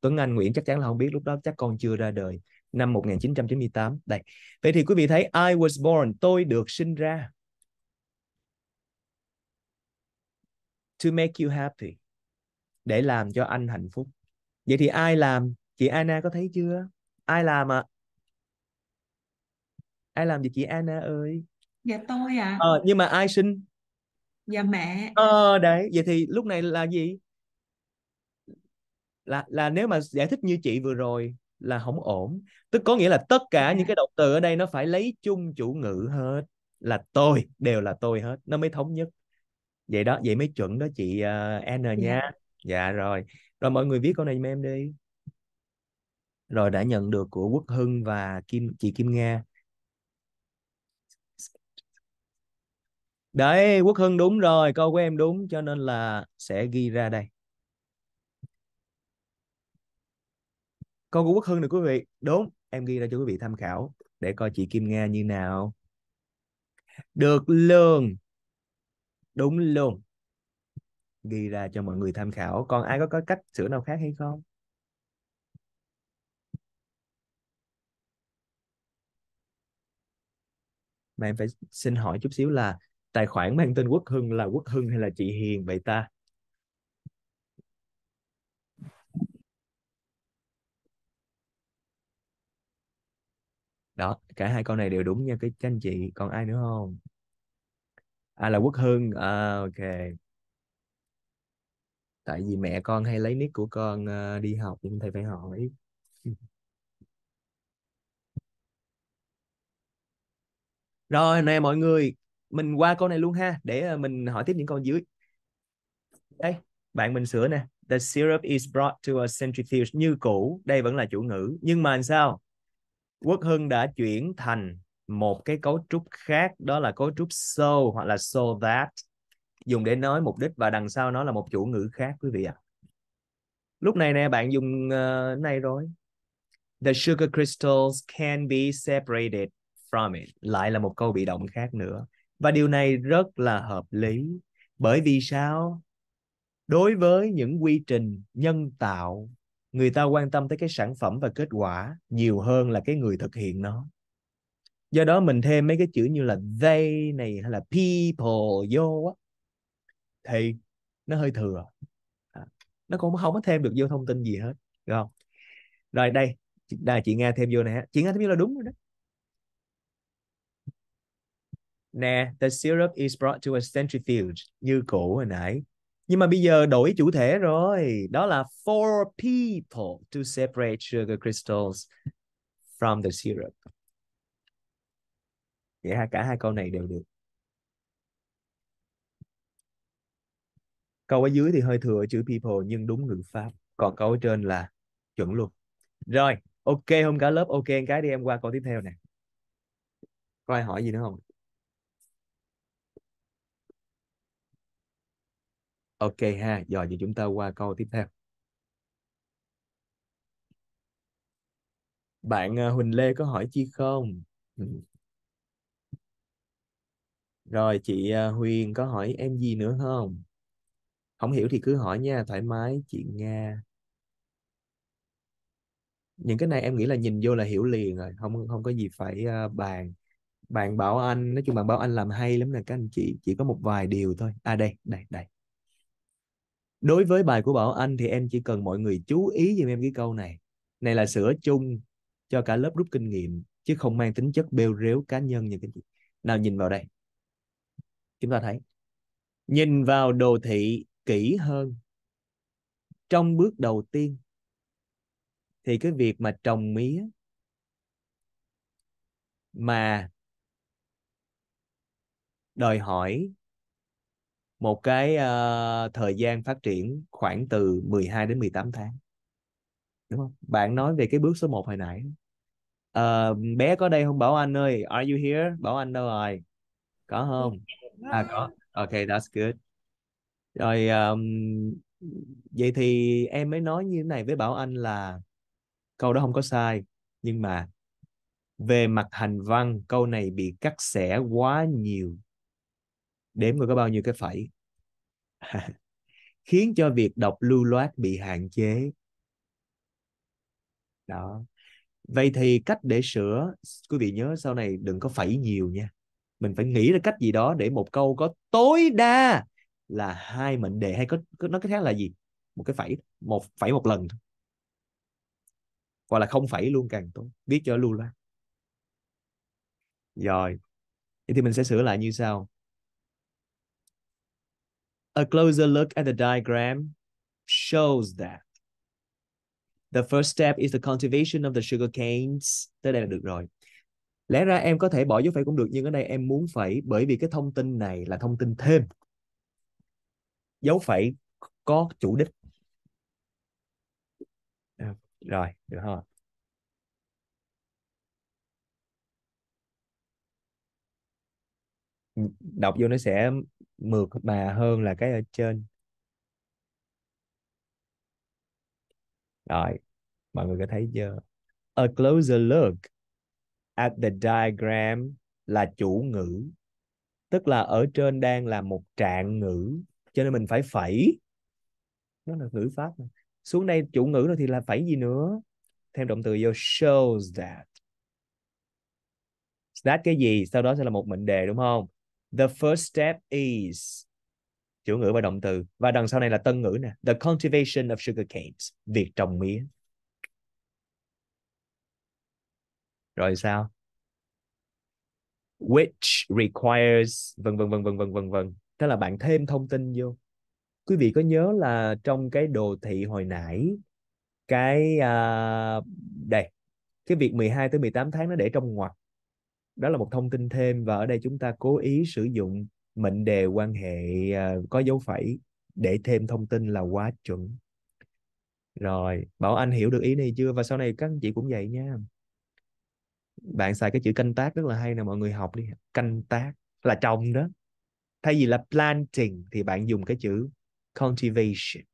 Tuấn Anh Nguyễn chắc chắn là không biết lúc đó chắc con chưa ra đời năm 1998. Đây. Vậy thì quý vị thấy I was born, tôi được sinh ra. To make you happy. Để làm cho anh hạnh phúc vậy thì ai làm chị Anna có thấy chưa ai làm ạ à? ai làm gì chị Anna ơi dạ tôi ạ à. ờ, nhưng mà ai sinh dạ mẹ ờ đấy vậy thì lúc này là gì là là nếu mà giải thích như chị vừa rồi là không ổn tức có nghĩa là tất cả dạ. những cái động từ ở đây nó phải lấy chung chủ ngữ hết là tôi đều là tôi hết nó mới thống nhất vậy đó vậy mới chuẩn đó chị uh, ờ, N dạ. nha dạ rồi rồi mọi người viết câu này giùm em đi rồi đã nhận được của Quốc Hưng và Kim chị Kim Nga đấy Quốc Hưng đúng rồi câu của em đúng cho nên là sẽ ghi ra đây câu của Quốc Hưng được quý vị đúng em ghi ra cho quý vị tham khảo để coi chị Kim Nga như nào được lương đúng luôn ghi ra cho mọi người tham khảo còn ai có có cách sửa nào khác hay không mà em phải xin hỏi chút xíu là tài khoản mang tên Quốc Hưng là Quốc Hưng hay là chị Hiền vậy ta đó cả hai con này đều đúng nha các anh chị còn ai nữa không à là Quốc Hưng à, ok tại vì mẹ con hay lấy nick của con ờ, đi học nhưng thầy phải hỏi ừ. rồi nè mọi người mình qua câu này luôn ha để ờ, mình hỏi tiếp những câu dưới đây bạn mình sửa nè the syrup is brought to a centrifuge như cũ đây vẫn là chủ ngữ nhưng mà sao Quốc Hưng đã chuyển thành một cái cấu trúc khác đó là cấu trúc so hoặc là so that dùng để nói mục đích và đằng sau nó là một chủ ngữ khác quý vị ạ. À. Lúc này nè bạn dùng uh, này rồi. The sugar crystals can be separated from it. Lại là một câu bị động khác nữa. Và điều này rất là hợp lý. Bởi vì sao? Đối với những quy trình nhân tạo, người ta quan tâm tới cái sản phẩm và kết quả nhiều hơn là cái người thực hiện nó. Do đó mình thêm mấy cái chữ như là they này hay là people vô á, thì nó hơi thừa à, nó cũng không có thêm được vô thông tin gì hết được không rồi đây là chị nghe thêm vô nè chị nghe thêm vô là đúng rồi đó nè the syrup is brought to a centrifuge như cũ hồi nãy nhưng mà bây giờ đổi chủ thể rồi đó là for people to separate sugar crystals from the syrup vậy ha cả hai câu này đều được câu ở dưới thì hơi thừa chữ people nhưng đúng ngữ pháp còn câu ở trên là chuẩn luôn rồi ok hôm cả lớp ok cái đi em qua câu tiếp theo nè có ai hỏi gì nữa không ok ha giờ thì chúng ta qua câu tiếp theo bạn ờ, Huỳnh Lê có hỏi chi không ừ. rồi chị ờ, Huyền có hỏi em gì nữa không không hiểu thì cứ hỏi nha thoải mái chị nga những cái này em nghĩ là nhìn vô là hiểu liền rồi không không có gì phải uh, bàn bạn bảo anh nói chung bạn bảo anh làm hay lắm nè các anh chị chỉ có một vài điều thôi à đây đây đây đối với bài của bảo anh thì em chỉ cần mọi người chú ý giùm em cái câu này này là sửa chung cho cả lớp rút kinh nghiệm chứ không mang tính chất bêu rếu cá nhân như cái chị nào nhìn vào đây chúng ta thấy nhìn vào đồ thị kỹ hơn trong bước đầu tiên thì cái việc mà trồng mía mà đòi hỏi một cái uh, thời gian phát triển khoảng từ 12 đến 18 tháng. Đúng không? Bạn nói về cái bước số 1 hồi nãy. Uh, bé có đây không Bảo Anh ơi? Are you here? Bảo Anh đâu rồi? Có không? Dạ, dạ, dạ. À có. Okay, that's good rồi um, vậy thì em mới nói như thế này với bảo anh là câu đó không có sai nhưng mà về mặt hành văn câu này bị cắt xẻ quá nhiều đếm người có bao nhiêu cái phẩy khiến cho việc đọc lưu loát bị hạn chế đó vậy thì cách để sửa quý vị nhớ sau này đừng có phẩy nhiều nha mình phải nghĩ ra cách gì đó để một câu có tối đa là hai mệnh đề hay có, có nói cái khác là gì một cái phẩy một phẩy một lần gọi là không phẩy luôn càng tốt viết cho luôn loát rồi vậy thì mình sẽ sửa lại như sau a closer look at the diagram shows that the first step is the cultivation of the sugar canes tới đây là được rồi lẽ ra em có thể bỏ dấu phẩy cũng được nhưng ở đây em muốn phẩy bởi vì cái thông tin này là thông tin thêm dấu phẩy có chủ đích à, rồi được không đọc vô nó sẽ mượt mà hơn là cái ở trên rồi mọi người có thấy chưa a closer look at the diagram là chủ ngữ tức là ở trên đang là một trạng ngữ cho nên mình phải phẩy nó là ngữ pháp mà. xuống đây chủ ngữ rồi thì là phẩy gì nữa thêm động từ vô shows that that cái gì sau đó sẽ là một mệnh đề đúng không the first step is chủ ngữ và động từ và đằng sau này là tân ngữ nè the cultivation of sugar canes việc trồng mía rồi sao which requires vân vân vân vân vân vân vân tức là bạn thêm thông tin vô quý vị có nhớ là trong cái đồ thị hồi nãy cái à, đây cái việc 12 tới 18 tháng nó để trong ngoặc đó là một thông tin thêm và ở đây chúng ta cố ý sử dụng mệnh đề quan hệ à, có dấu phẩy để thêm thông tin là quá chuẩn rồi bảo anh hiểu được ý này chưa và sau này các anh chị cũng vậy nha bạn xài cái chữ canh tác rất là hay nè mọi người học đi canh tác là trồng đó thay vì là planting thì bạn dùng cái chữ cultivation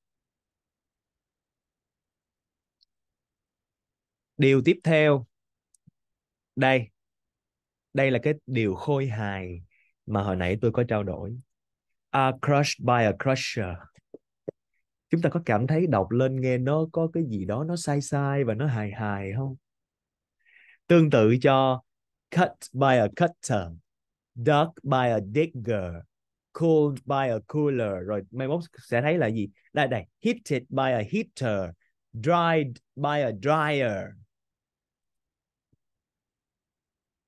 điều tiếp theo đây đây là cái điều khôi hài mà hồi nãy tôi có trao đổi are crushed by a crusher chúng ta có cảm thấy đọc lên nghe nó có cái gì đó nó sai sai và nó hài hài không tương tự cho cut by a cutter dug by a digger cooled by a cooler rồi mai mốt sẽ thấy là gì đây đây heated by a heater dried by a dryer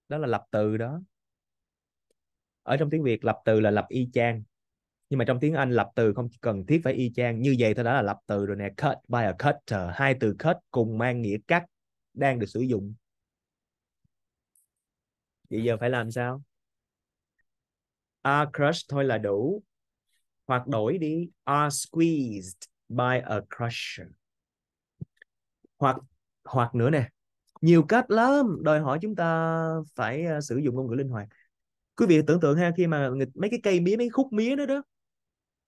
đó là lập từ đó ở trong tiếng việt lập từ là lập y chang nhưng mà trong tiếng anh lập từ không cần thiết phải y chang như vậy thôi đã là lập từ rồi nè cut by a cutter hai từ cut cùng mang nghĩa cắt đang được sử dụng vậy giờ phải làm sao A crushed thôi là đủ hoặc đổi đi are squeezed by a crusher hoặc hoặc nữa nè nhiều cách lắm đòi hỏi chúng ta phải uh, sử dụng ngôn ngữ linh hoạt quý vị tưởng tượng ha khi mà mấy cái cây mía mấy khúc mía đó đó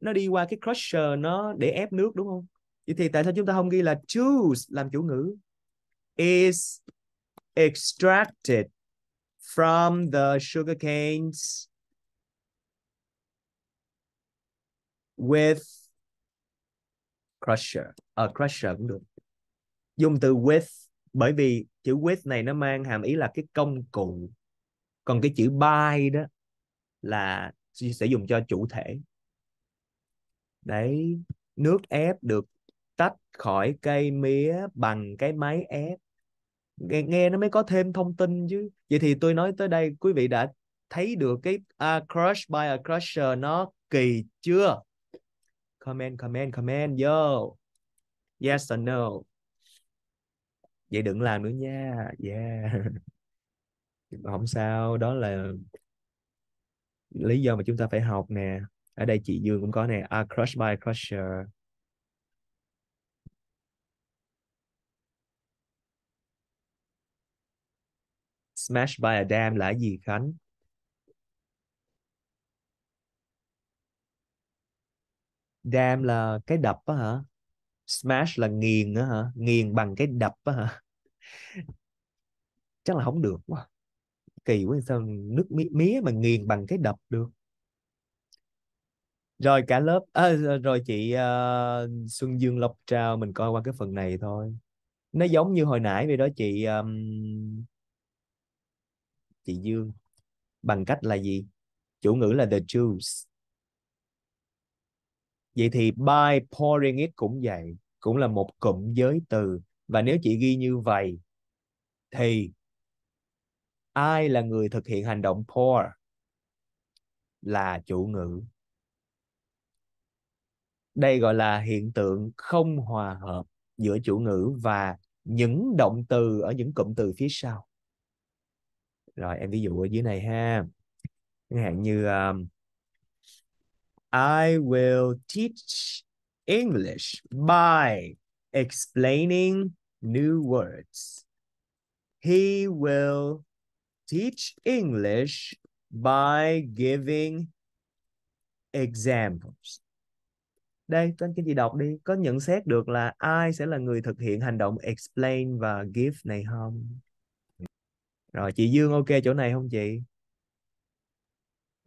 nó đi qua cái crusher nó để ép nước đúng không vậy thì tại sao chúng ta không ghi là juice làm chủ ngữ is extracted from the sugar canes with crusher à, crusher cũng được dùng từ with bởi vì chữ with này nó mang hàm ý là cái công cụ còn cái chữ by đó là sẽ dùng cho chủ thể đấy nước ép được tách khỏi cây mía bằng cái máy ép nghe, nghe nó mới có thêm thông tin chứ vậy thì tôi nói tới đây quý vị đã thấy được cái a à, crush by a crusher nó kỳ chưa comment comment comment vô yes or no vậy đừng làm nữa nha yeah không sao đó là lý do mà chúng ta phải học nè ở đây chị Dương cũng có nè A crush by a crusher smash by a dam là gì Khánh dam là cái đập á hả smash là nghiền á hả nghiền bằng cái đập á hả chắc là không được quá kỳ quá sao nước mía, mía mà nghiền bằng cái đập được rồi cả lớp à, rồi chị uh, Xuân Dương Lộc Trao mình coi qua cái phần này thôi nó giống như hồi nãy vậy đó chị um, chị Dương bằng cách là gì chủ ngữ là the juice vậy thì by pouring it cũng vậy cũng là một cụm giới từ và nếu chị ghi như vậy thì ai là người thực hiện hành động pour là chủ ngữ đây gọi là hiện tượng không hòa hợp giữa chủ ngữ và những động từ ở những cụm từ phía sau rồi em ví dụ ở dưới này ha chẳng hạn như um, I will teach English by explaining new words. He will teach English by giving examples. Đây, các anh chị đọc đi. Có nhận xét được là ai sẽ là người thực hiện hành động explain và give này không? Rồi, chị Dương ok chỗ này không chị?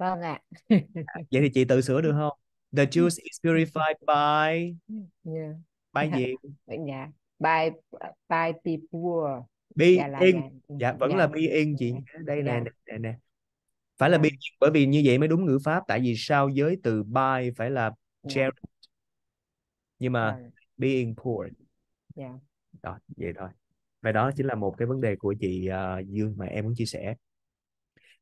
Vâng ạ. Vậy thì chị tự sửa được không? The juice is purified by yeah. by gì? Dạ. By by people. Being. Dạ, dạ. dạ vẫn dạ. là being chị. Dạ. Đây nè dạ. nè nè. Phải là being bởi vì như vậy mới đúng ngữ pháp tại vì sao giới từ by phải là charity. Dạ. Nhưng mà dạ. being poor. Dạ. Đó, vậy thôi. Và đó chính là một cái vấn đề của chị uh, Dương mà em muốn chia sẻ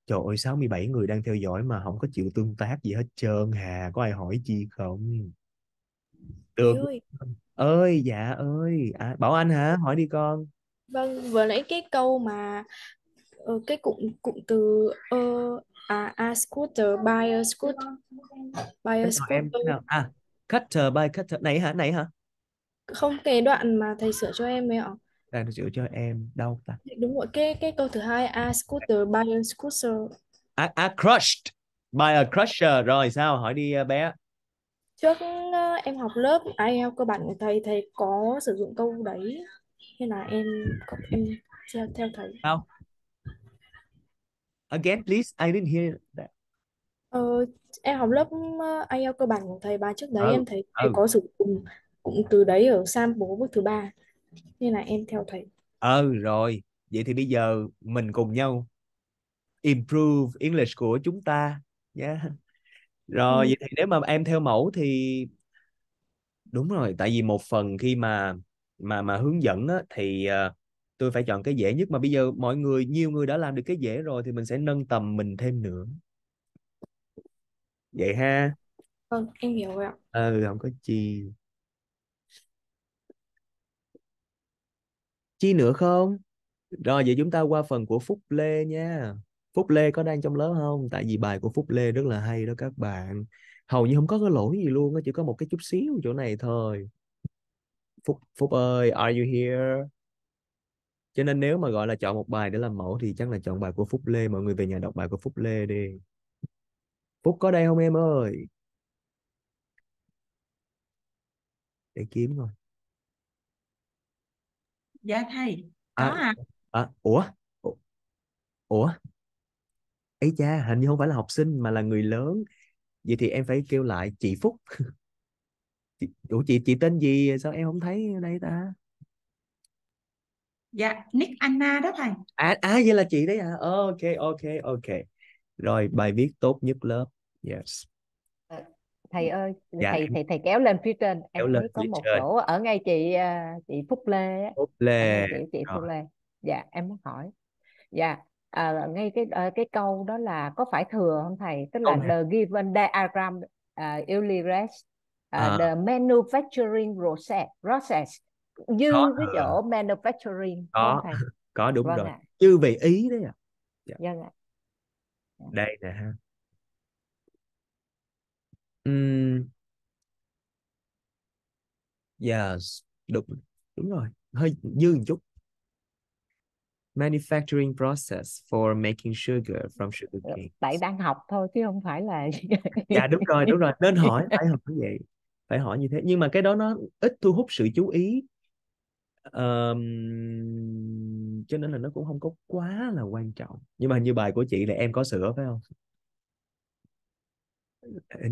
trời ơi 67 người đang theo dõi mà không có chịu tương tác gì hết trơn hà có ai hỏi chi không được ơi. dạ ơi à, bảo anh hả hỏi đi con vâng vừa nãy cái câu mà uh, cái cụm cụm từ uh, à, a scooter by a scooter by a scooter em à cutter by cutter nãy hả nãy hả không cái đoạn mà thầy sửa cho em ấy ạ đang chữa cho em đâu ta dạ, đúng rồi cái cái câu thứ hai a scooter by a scooter a, a crushed by a crusher rồi sao hỏi đi à, bé trước ờ, em học lớp IELTS cơ bản thầy thầy có sử dụng câu đấy nên là em em theo theo thầy sao again please I didn't hear that Ờ, em học lớp ờ, IELTS cơ bản của thầy ba trước đấy ừ, em thấy thầy ừ. có sử dụng cụm từ đấy ở sample bước thứ ba nên là em theo thầy ờ rồi vậy thì bây giờ mình cùng nhau improve English của chúng ta nhé yeah. rồi ừ. vậy thì nếu mà em theo mẫu thì đúng rồi tại vì một phần khi mà mà mà hướng dẫn á, thì uh, tôi phải chọn cái dễ nhất mà bây giờ mọi người nhiều người đã làm được cái dễ rồi thì mình sẽ nâng tầm mình thêm nữa vậy ha vâng em hiểu rồi ạ ừ không có chi chi nữa không rồi vậy chúng ta qua phần của phúc lê nha phúc lê có đang trong lớp không tại vì bài của phúc lê rất là hay đó các bạn hầu như không có cái lỗi gì luôn đó. chỉ có một cái chút xíu chỗ này thôi phúc phúc ơi are you here cho nên nếu mà gọi là chọn một bài để làm mẫu thì chắc là chọn bài của phúc lê mọi người về nhà đọc bài của phúc lê đi phúc có đây không em ơi để kiếm rồi dạ thầy à, có à, à. à ủa ủa ấy cha hình như không phải là học sinh mà là người lớn vậy thì em phải kêu lại chị Phúc chị, ủa chị chị tên gì sao em không thấy ở đây ta dạ nick Anna đó thầy à à vậy là chị đấy à ok ok ok rồi bài viết tốt nhất lớp yes thầy dạ. ơi dạ, thầy em... thầy thầy kéo lên phía trên em kéo lên có một trên. chỗ ở ngay chị à, chị Phúc Lê á. Phúc Lê chị, chị Phúc Lê dạ em muốn hỏi dạ à, ngay cái à, cái câu đó là có phải thừa không thầy tức là không the given diagram uh, illustrates uh, à. the manufacturing process process dư cái chỗ manufacturing có không thầy? có đúng vâng rồi ạ. À. dư về ý đấy à. dạ. vâng ạ. Dạ. đây nè ha um, yes đúng đúng rồi hơi dư một chút manufacturing process for making sugar from sugar ờ, cane. Tại đang học thôi chứ không phải là Dạ đúng rồi, đúng rồi, nên hỏi phải học như vậy. Phải hỏi như thế, nhưng mà cái đó nó ít thu hút sự chú ý. Um, cho nên là nó cũng không có quá là quan trọng. Nhưng mà như bài của chị là em có sữa phải không?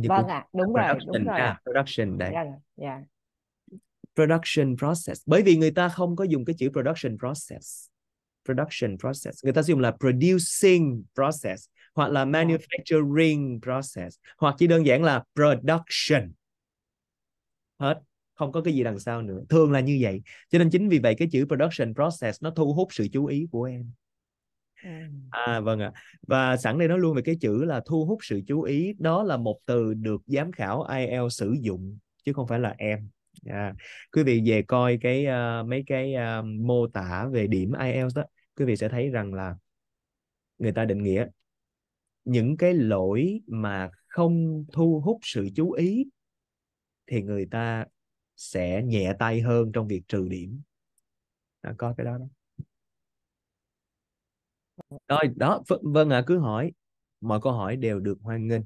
vâng ạ à, đúng rồi đúng rồi à, production đấy yeah, yeah. production process bởi vì người ta không có dùng cái chữ production process production process người ta dùng là producing process hoặc là dạ. manufacturing process hoặc chỉ đơn giản là production hết không có cái gì đằng sau nữa thường là như vậy cho nên chính vì vậy cái chữ production process nó thu hút sự chú ý của em à vâng ạ và sẵn đây nói luôn về cái chữ là thu hút sự chú ý đó là một từ được giám khảo IELTS sử dụng chứ không phải là em à, quý vị về coi cái uh, mấy cái uh, mô tả về điểm IELTS đó quý vị sẽ thấy rằng là người ta định nghĩa những cái lỗi mà không thu hút sự chú ý thì người ta sẽ nhẹ tay hơn trong việc trừ điểm à, coi cái đó đó rồi đó v- vâng ạ à, cứ hỏi mọi câu hỏi đều được hoan nghênh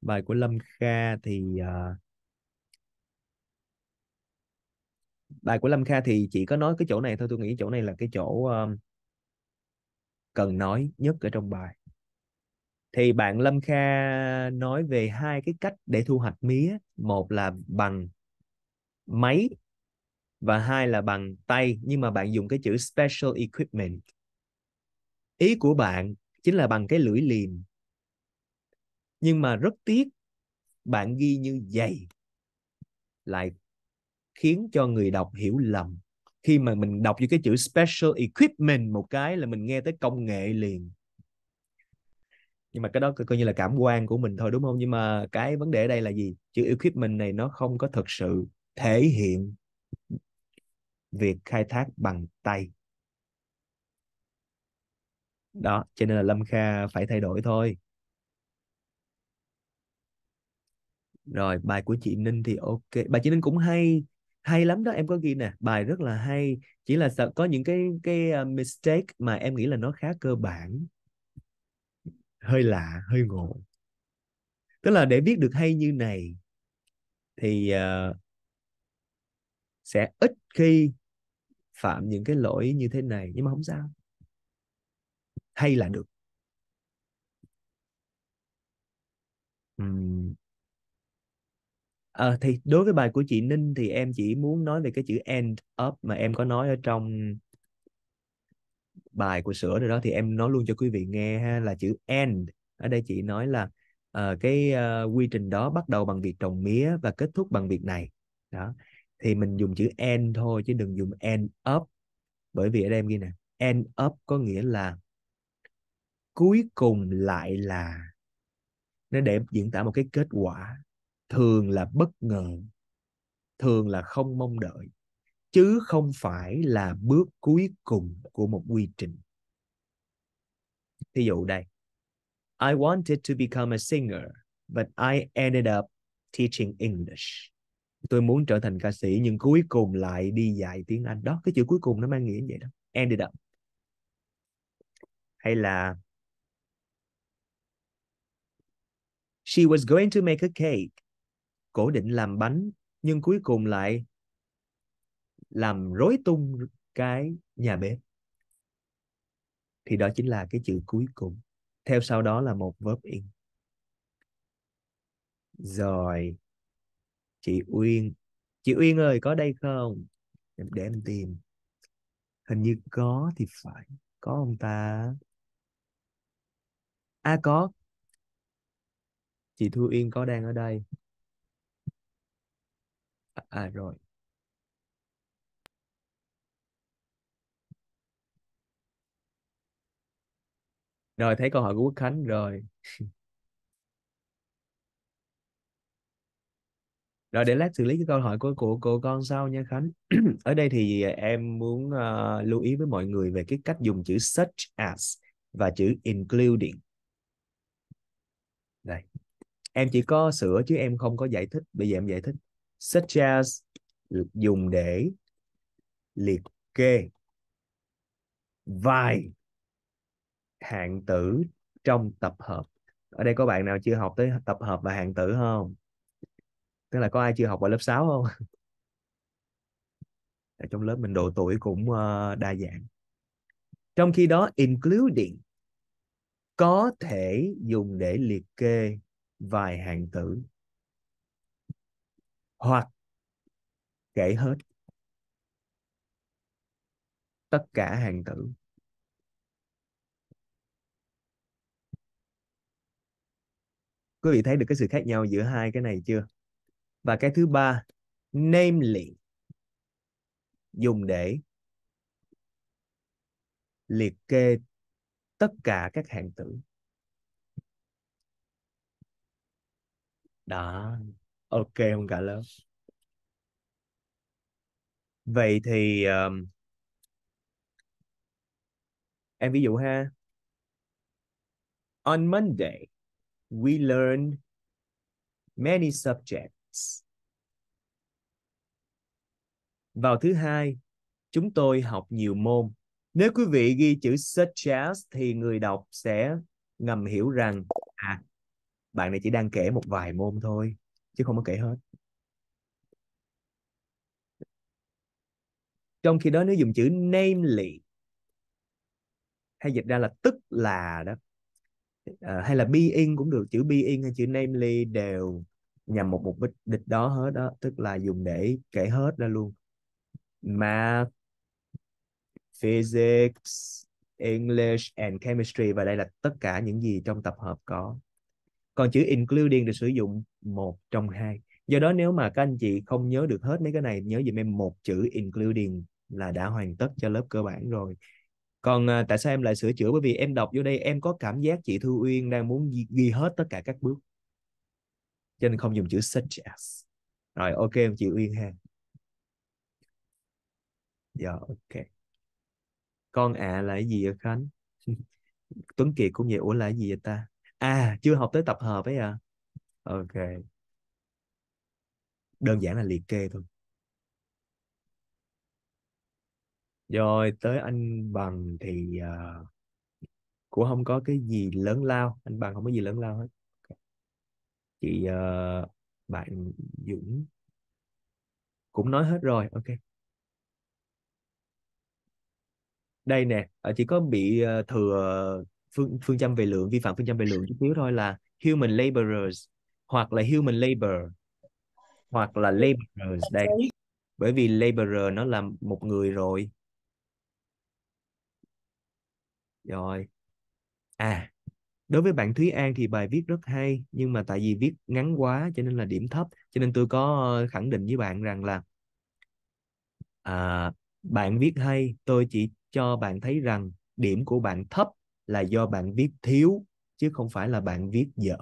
bài của Lâm Kha thì uh, bài của Lâm Kha thì chỉ có nói cái chỗ này thôi tôi nghĩ chỗ này là cái chỗ uh, cần nói nhất ở trong bài thì bạn Lâm Kha nói về hai cái cách để thu hoạch mía một là bằng máy và hai là bằng tay nhưng mà bạn dùng cái chữ special equipment ý của bạn chính là bằng cái lưỡi liềm nhưng mà rất tiếc bạn ghi như vậy lại khiến cho người đọc hiểu lầm khi mà mình đọc như cái chữ special equipment một cái là mình nghe tới công nghệ liền nhưng mà cái đó coi như là cảm quan của mình thôi đúng không nhưng mà cái vấn đề ở đây là gì chữ equipment này nó không có thực sự thể hiện việc khai thác bằng tay đó cho nên là Lâm Kha phải thay đổi thôi rồi bài của chị Ninh thì ok bài chị Ninh cũng hay hay lắm đó em có ghi nè bài rất là hay chỉ là sợ có những cái cái ờ, mistake mà em nghĩ là nó khá cơ bản hơi lạ hơi ngộ tức là để viết được hay như này thì uh, sẽ ít khi phạm những cái lỗi như thế này nhưng mà không sao hay là được Ừm. Ờ, thì đối với bài của chị Ninh thì em chỉ muốn nói về cái chữ end up mà em có nói ở trong bài của sữa rồi đó thì em nói luôn cho quý vị nghe ha là chữ end ở đây chị nói là uh, cái uh, quy trình đó bắt đầu bằng việc trồng mía và kết thúc bằng việc này đó thì mình dùng chữ end thôi chứ đừng dùng end up bởi vì ở đây em ghi nè end up có nghĩa là cuối cùng lại là nó để diễn tả một cái kết quả thường là bất ngờ thường là không mong đợi chứ không phải là bước cuối cùng của một quy trình thí dụ đây I wanted to become a singer but I ended up teaching English tôi muốn trở thành ca sĩ nhưng cuối cùng lại đi dạy tiếng Anh đó cái chữ cuối cùng nó mang nghĩa như vậy đó ended up hay là She was going to make a cake. Cổ định làm bánh nhưng cuối cùng lại làm rối tung cái nhà bếp. Thì đó chính là cái chữ cuối cùng. Theo sau đó là một verb in. Rồi. Chị Uyên. Chị Uyên ơi có đây không? Để em tìm. Hình như có thì phải. Có ông ta? À có, chị Thu Yên có đang ở đây à, à rồi rồi thấy câu hỏi của Quốc Khánh rồi rồi để lát xử lý cái câu hỏi của của cô con sau nha Khánh ở đây thì em muốn uh, lưu ý với mọi người về cái cách dùng chữ such as và chữ including đây em chỉ có sửa chứ em không có giải thích bây giờ em giải thích such as dùng để liệt kê vài hạng tử trong tập hợp ở đây có bạn nào chưa học tới tập hợp và hạng tử không tức là có ai chưa học ở lớp 6 không ở trong lớp mình độ tuổi cũng ờ, đa dạng trong khi đó including có thể dùng để liệt kê vài hàng tử hoặc kể hết tất cả hàng tử quý vị thấy được cái sự khác nhau giữa hai cái này chưa và cái thứ ba namely dùng để liệt kê tất cả các hàng tử đó ok không cả lớp vậy thì um, em ví dụ ha on Monday we learned many subjects vào thứ hai chúng tôi học nhiều môn nếu quý vị ghi chữ such as thì người đọc sẽ ngầm hiểu rằng à bạn này chỉ đang kể một vài môn thôi chứ không có kể hết trong khi đó nếu dùng chữ namely hay dịch ra là tức là đó à, hay là being cũng được chữ being hay chữ namely đều nhằm một mục đích địch đó hết đó tức là dùng để kể hết ra luôn math physics english and chemistry và đây là tất cả những gì trong tập hợp có còn chữ including được sử dụng một trong hai do đó nếu mà các anh chị không nhớ được hết mấy cái này nhớ dùm em một chữ including là đã hoàn tất cho lớp cơ bản rồi còn à, tại sao em lại sửa chữa bởi vì em đọc vô đây em có cảm giác chị Thu Uyên đang muốn ghi, ghi hết tất cả các bước cho nên không dùng chữ such as rồi ok em chị Uyên ha dạ ok con ạ à là cái gì vậy Khánh Tuấn Kiệt cũng vậy ủa là cái gì vậy ta à chưa học tới tập hợp ấy à ok đơn giản là liệt kê thôi rồi tới anh bằng thì uh, cũng không có cái gì lớn lao anh bằng không có gì lớn lao hết chị uh, bạn Dũng cũng nói hết rồi ok đây nè à, chỉ có bị thừa phương phương châm về lượng vi phạm phương châm về lượng chút xíu thôi là human laborers hoặc là human labor hoặc là laborers đây bởi vì laborer nó là một người rồi rồi à đối với bạn Thúy An thì bài viết rất hay nhưng mà tại vì viết ngắn quá cho nên là điểm thấp cho nên tôi có ờ, khẳng định với bạn rằng là à, bạn viết hay tôi chỉ cho bạn thấy rằng điểm của bạn thấp là do bạn viết thiếu chứ không phải là bạn viết dở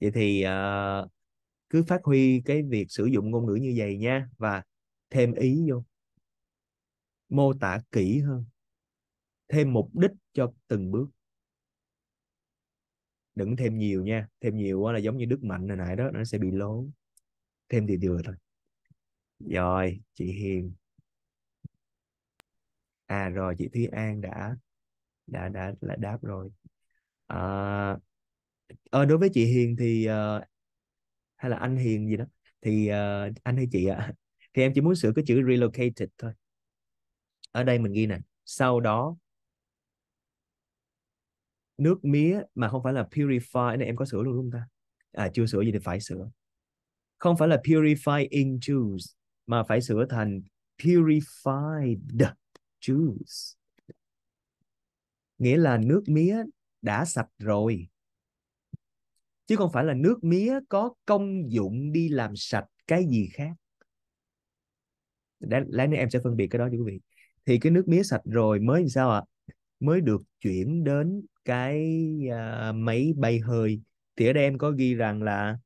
vậy thì uh, cứ phát huy cái việc sử dụng ngôn ngữ như vậy nha và thêm ý vô mô tả kỹ hơn thêm mục đích cho từng bước đừng thêm nhiều nha thêm nhiều quá là giống như đức mạnh hồi nãy đó nó sẽ bị lố thêm thì vừa rồi rồi chị hiền à rồi chị thúy an đã đã đã là đáp rồi à, à, đối với chị Hiền thì uh, hay là anh Hiền gì đó thì uh, anh hay chị ạ à, thì em chỉ muốn sửa cái chữ relocated thôi ở đây mình ghi nè sau đó nước mía mà không phải là purify này em có sửa luôn đúng không ta à chưa sửa gì thì phải sửa không phải là purify juice mà phải sửa thành purified juice nghĩa là nước mía đã sạch rồi chứ không phải là nước mía có công dụng đi làm sạch cái gì khác đã, lát nữa em sẽ phân biệt cái đó cho quý vị thì cái nước mía sạch rồi mới sao ạ à? mới được chuyển đến cái uh, máy bay hơi thì ở đây em có ghi rằng là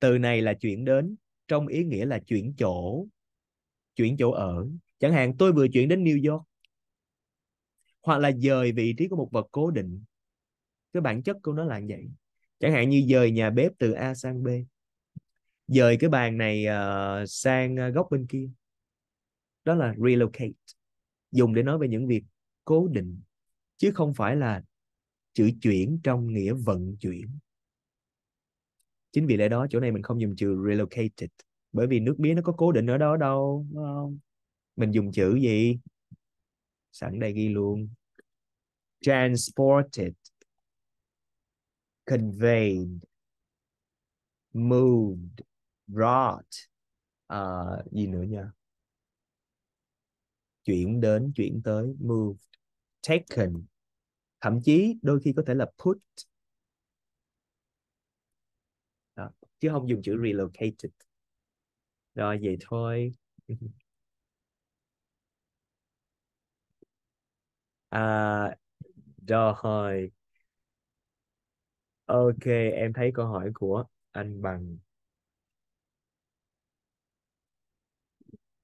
từ này là chuyển đến trong ý nghĩa là chuyển chỗ chuyển chỗ ở chẳng hạn tôi vừa chuyển đến New York hoặc là dời vị trí của một vật cố định cái bản chất của nó là vậy chẳng hạn như dời nhà bếp từ a sang b dời cái bàn này uh, sang ờ, góc bên kia đó là relocate dùng để nói về những việc cố định chứ không phải là chữ chuyển trong nghĩa vận chuyển chính vì lẽ đó chỗ này mình không dùng chữ relocated bởi vì nước mía nó có cố định ở đó đâu đúng không? mình dùng chữ gì sẵn đây ghi luôn transported, conveyed, moved, brought, uh, gì nữa nha? Chuyển đến, chuyển tới, moved, taken, thậm chí đôi khi có thể là put, Đó. chứ không dùng chữ relocated. Rồi vậy thôi. à, rồi. Ok, em thấy câu hỏi của anh Bằng.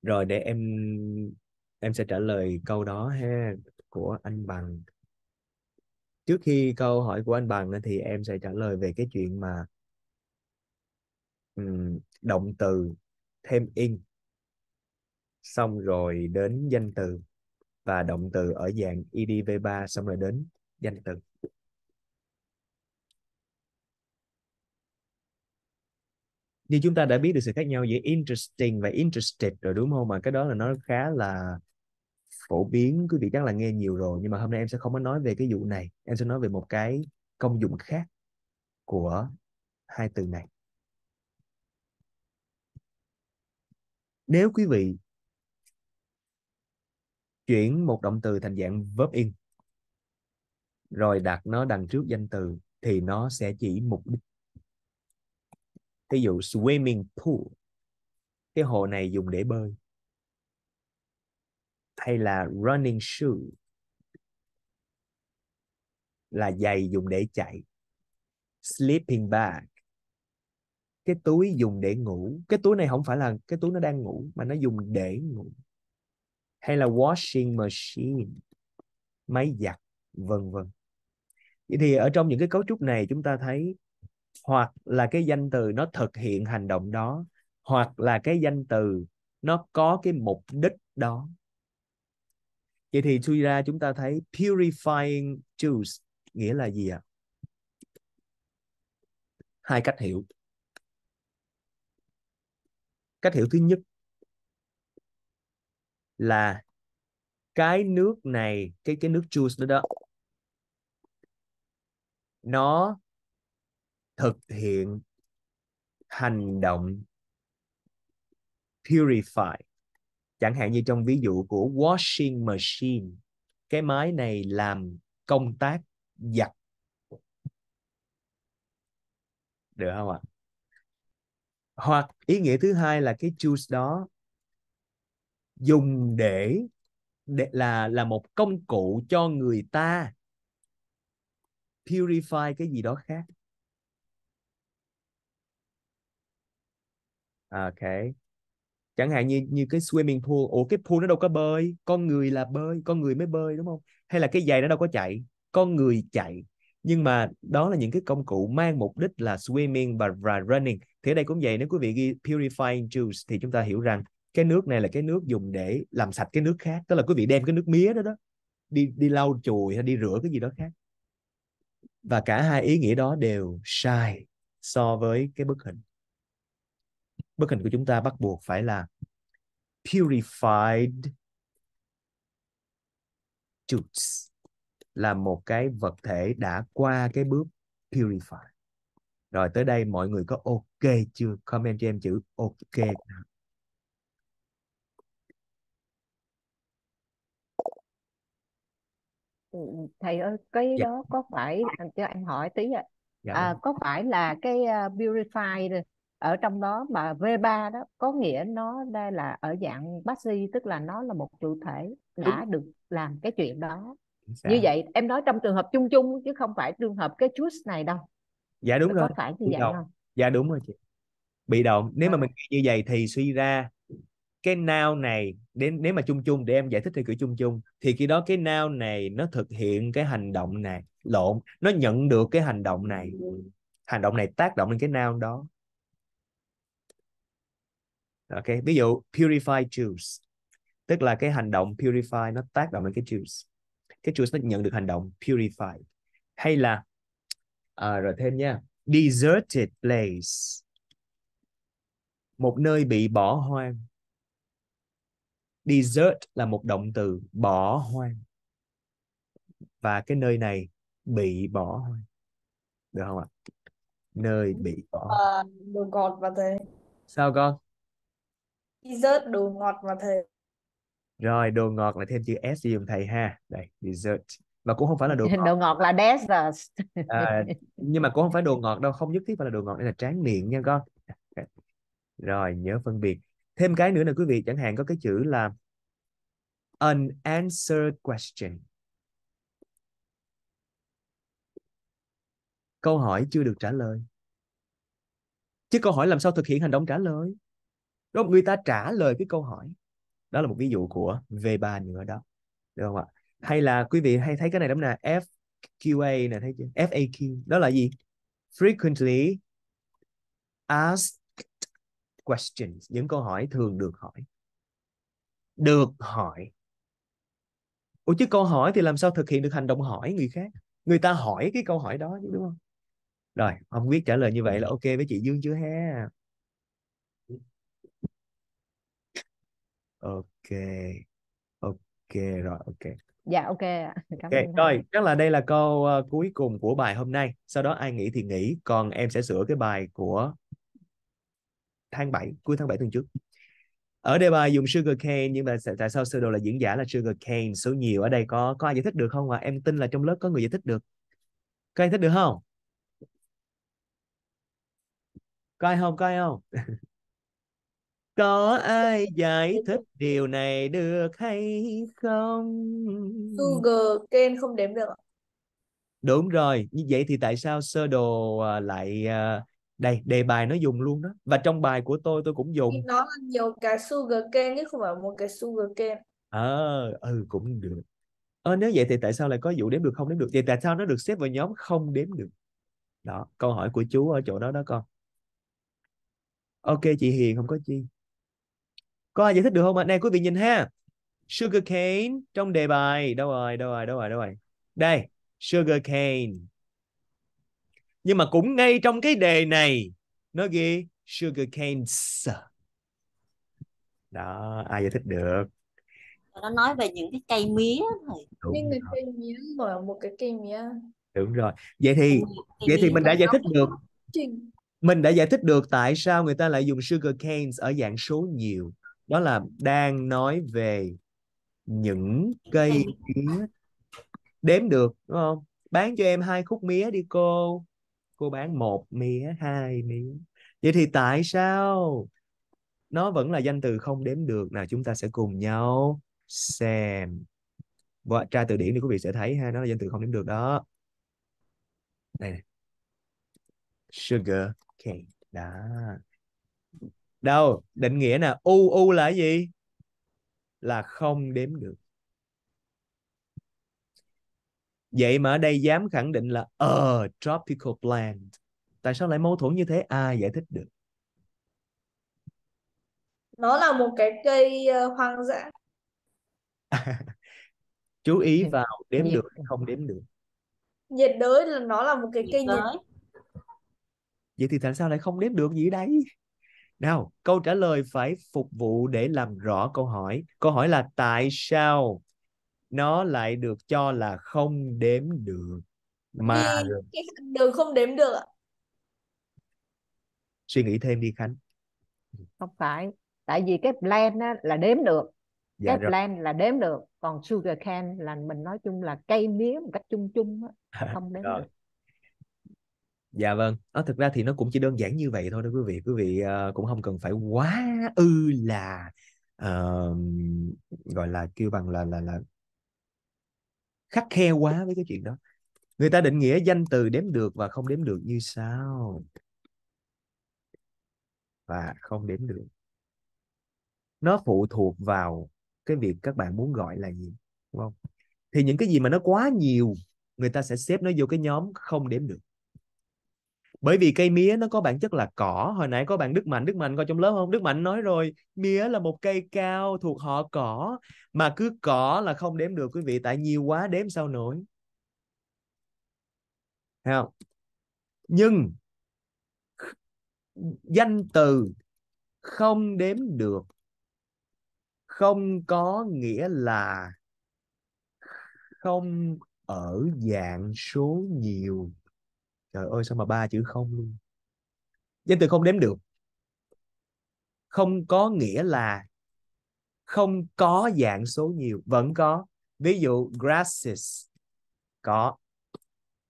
Rồi để em em sẽ trả lời câu đó ha của anh Bằng. Trước khi câu hỏi của anh Bằng thì em sẽ trả lời về cái chuyện mà động từ thêm in xong rồi đến danh từ và động từ ở dạng IDV3 e xong rồi đến danh từ. Như chúng ta đã biết được sự khác nhau giữa interesting và interested rồi đúng không? Mà cái đó là nó khá là phổ biến, quý vị chắc là nghe nhiều rồi. Nhưng mà hôm nay em sẽ không có nói về cái vụ này. Em sẽ nói về một cái công dụng khác của hai từ này. Nếu quý vị chuyển một động từ thành dạng verb in rồi đặt nó đằng trước danh từ thì nó sẽ chỉ mục đích thí dụ swimming pool cái hồ này dùng để bơi hay là running shoe là giày dùng để chạy sleeping bag cái túi dùng để ngủ cái túi này không phải là cái túi nó đang ngủ mà nó dùng để ngủ hay là washing machine máy giặt vân vân vậy thì ở trong những cái cấu trúc này chúng ta thấy hoặc là cái danh từ nó thực hiện hành động đó hoặc là cái danh từ nó có cái mục đích đó vậy thì suy ra chúng ta thấy purifying juice nghĩa là gì ạ à? hai cách hiểu cách hiểu thứ nhất là cái nước này cái cái nước juice đó đó nó thực hiện hành động purify chẳng hạn như trong ví dụ của washing machine cái máy này làm công tác giặt được không ạ hoặc ý nghĩa thứ hai là cái juice đó dùng để, để là là một công cụ cho người ta purify cái gì đó khác ok chẳng hạn như như cái swimming pool ủa cái pool nó đâu có bơi con người là bơi con người mới bơi đúng không hay là cái giày nó đâu có chạy con người chạy nhưng mà đó là những cái công cụ mang mục đích là swimming và, và running thì ở đây cũng vậy nếu quý vị ghi purifying juice thì chúng ta hiểu rằng cái nước này là cái nước dùng để làm sạch cái nước khác tức là quý vị đem cái nước mía đó đó đi đi lau chùi hay đi rửa cái gì đó khác và cả hai ý nghĩa đó đều sai so với cái bức hình bức hình của chúng ta bắt buộc phải là purified juice là một cái vật thể đã qua cái bước purify rồi tới đây mọi người có ok chưa comment cho em chữ ok nào Ừ, ừ, thầy ơi cái dạ. đó có phải à, cho em hỏi tí ạ dạ. à, vâng. có phải là cái uh, à, purify ở trong đó mà V3 đó có nghĩa nó đây là ở dạng passive tức là nó là một chủ thể đã được làm cái chuyện đó Sao? như vậy em nói trong trường hợp chung chung chứ không phải trường hợp cái choose này đâu dạ đúng rồi có phải như bị vậy động. không dạ đúng rồi chị bị động nếu mà mình như vậy thì suy ra cái now này đến nếu mà chung chung để em giải thích theo kiểu chung chung thì khi đó cái now này nó thực hiện cái hành động này lộn nó nhận được cái hành động này hành động này tác động lên cái now đó ok ví dụ purify juice tức là cái hành động purify nó tác động lên cái juice cái juice nó nhận được hành động purify hay là à, rồi thêm nha deserted place một nơi bị bỏ hoang desert là một động từ bỏ hoang và cái nơi này bị bỏ hoang được không ạ nơi bị bỏ à, đồ ngọt và thế. sao con dessert đồ ngọt và thế. rồi đồ ngọt là thêm chữ s dùm thầy ha đây dessert Mà cũng không phải là đồ ngọt đồ ngọt là dessert à, nhưng mà cũng không phải đồ ngọt đâu không nhất thiết phải là đồ ngọt đây là tráng miệng nha con rồi nhớ phân biệt thêm cái nữa là quý vị chẳng hạn có cái chữ là unanswered question câu hỏi chưa được trả lời chứ câu hỏi làm sao thực hiện hành động trả lời đúng người ta trả lời cái câu hỏi đó là một ví dụ của V3 nữa đó được không ạ hay là quý vị hay thấy cái này đúng là FQA nè thấy chưa FAQ đó là gì frequently asked questions, những câu hỏi thường được hỏi. Được hỏi. Ủa chứ câu hỏi thì làm sao thực hiện được hành động hỏi người khác? Người ta hỏi cái câu hỏi đó chứ đúng không? Rồi, ông biết trả lời như vậy là ok với chị Dương chưa ha? Ok. Ok rồi, ok. Dạ ok ạ. okay. Rồi, chắc là đây là câu uh, cuối cùng của bài hôm nay. Sau đó ai nghĩ thì nghĩ, còn em sẽ sửa cái bài của tháng 7 cuối tháng 7 tuần trước ở đây bài dùng sugar cane nhưng mà tại sao sơ đồ là diễn giả là sugar cane số nhiều ở đây có có ai giải thích được không ạ em tin là trong lớp có người giải thích được có ai thích được không có ai không có ai không có ai giải thích điều này được hay không sugar cane không đếm được đúng rồi như vậy thì tại sao sơ đồ à, lại uh, đây đề bài nó dùng luôn đó và trong bài của tôi tôi cũng dùng nó nhiều cả sugar cane chứ không phải một cái sugar cane ờ à, ừ cũng được ờ, à, nếu vậy thì tại sao lại có vụ đếm được không đếm được thì tại sao nó được xếp vào nhóm không đếm được đó câu hỏi của chú ở chỗ đó đó con ok chị hiền không có chi có ai giải thích được không ạ à? này quý vị nhìn ha sugar cane trong đề bài đâu rồi đâu rồi đâu rồi đâu rồi đây sugar cane nhưng mà cũng ngay trong cái đề này nó ghi sugar cane đó ai giải thích được nó nói về những cái cây mía này nhưng cái cây mía bởi một cái cây mía đúng rồi vậy thì vậy thì mình đã giải thích được mình đã giải thích được tại sao người ta lại dùng sugar canes ở dạng số nhiều đó là đang nói về những cây mía đếm được đúng không bán cho em hai khúc mía đi cô cô bán một mía hai mía vậy thì tại sao nó vẫn là danh từ không đếm được nào chúng ta sẽ cùng nhau xem và tra từ điển thì quý vị sẽ thấy ha nó là danh từ không đếm được đó đây này sugar cane đó đâu định nghĩa nè u u là gì là không đếm được vậy mà ở đây dám khẳng định là a ờ, tropical plant tại sao lại mâu thuẫn như thế ai à, giải thích được nó là một cái cây ờ, hoang dã chú ý vào đếm được không đếm được nhiệt đới là nó là một cái cây nhiệt đới vậy thì tại sao lại không đếm được gì đấy nào câu trả lời phải phục vụ để làm rõ câu hỏi câu hỏi là tại sao nó lại được cho là không đếm được mà đường không đếm được suy nghĩ thêm đi khánh không phải tại vì cái plan là đếm được dạ cái rồi. blend là đếm được còn sugar cane là mình nói chung là cây mía một cách chung chung á, không đếm được dạ vâng à, thực ra thì nó cũng chỉ đơn giản như vậy thôi đó quý vị quý vị uh, cũng không cần phải quá ư là uh, gọi là kêu bằng là là là khắc khe quá với cái chuyện đó người ta định nghĩa danh từ đếm được và không đếm được như sao? và không đếm được nó phụ thuộc vào cái việc các bạn muốn gọi là gì đúng không thì những cái gì mà nó quá nhiều người ta sẽ xếp nó vô cái nhóm không đếm được bởi vì cây mía nó có bản chất là cỏ hồi nãy có bạn đức mạnh đức mạnh coi trong lớp không đức mạnh nói rồi mía là một cây cao thuộc họ cỏ mà cứ cỏ là không đếm được quý vị tại nhiều quá đếm sao nổi Thấy không nhưng danh từ không đếm được không có nghĩa là không ở dạng số nhiều trời ơi sao mà ba chữ không luôn danh từ không đếm được không có nghĩa là không có dạng số nhiều vẫn có ví dụ grasses có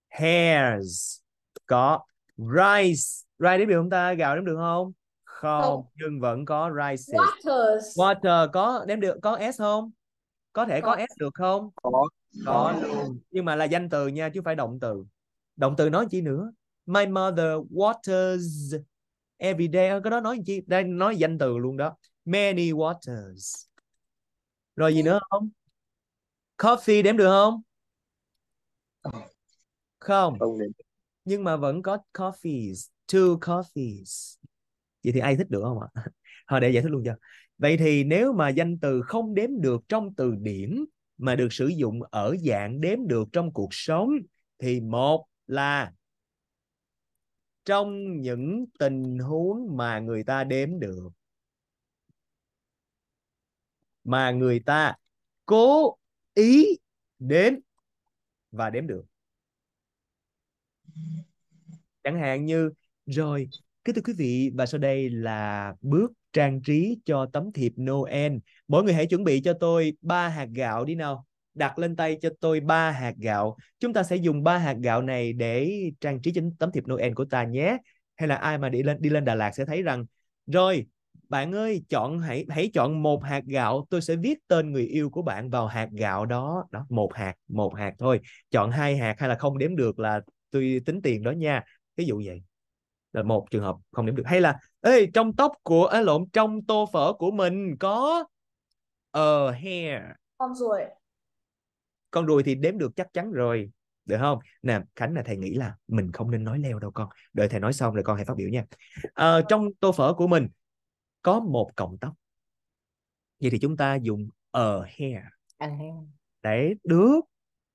hairs có rice rice đếm được không ta gạo đếm được không không, không. nhưng vẫn có rice water có đếm được có s không có thể có, có s được không có có luôn nhưng mà là danh từ nha chứ phải động từ động từ nói chi nữa my mother waters every day cái đó nói chi đây nói danh từ luôn đó many waters rồi gì nữa không coffee đếm được không không nhưng mà vẫn có coffees two coffees vậy thì ai thích được không ạ thôi để giải thích luôn cho vậy thì nếu mà danh từ không đếm được trong từ điển mà được sử dụng ở dạng đếm được trong cuộc sống thì một là trong những tình huống mà người ta đếm được mà người ta cố ý đếm và đếm được chẳng hạn như rồi kính thưa quý vị và sau đây là bước trang trí cho tấm thiệp Noel mỗi người hãy chuẩn bị cho tôi ba hạt gạo đi nào đặt lên tay cho tôi ba hạt gạo. Chúng ta sẽ dùng ba hạt gạo này để trang trí chính tấm thiệp Noel của ta nhé. Hay là ai mà đi lên đi lên Đà Lạt sẽ thấy rằng rồi bạn ơi chọn hãy hãy chọn một hạt gạo tôi sẽ viết tên người yêu của bạn vào hạt gạo đó đó một hạt một hạt thôi chọn hai hạt hay là không đếm được là tôi tính tiền đó nha ví dụ vậy là một trường hợp không đếm được hay là ê trong tóc của ấy lộn trong tô phở của mình có a ờ, hair con ruồi con ruồi thì đếm được chắc chắn rồi được không nè khánh là thầy nghĩ là mình không nên nói leo đâu con đợi thầy nói xong rồi con hãy phát biểu nha à, trong tô phở của mình có một cọng tóc vậy thì chúng ta dùng a hair a hair để được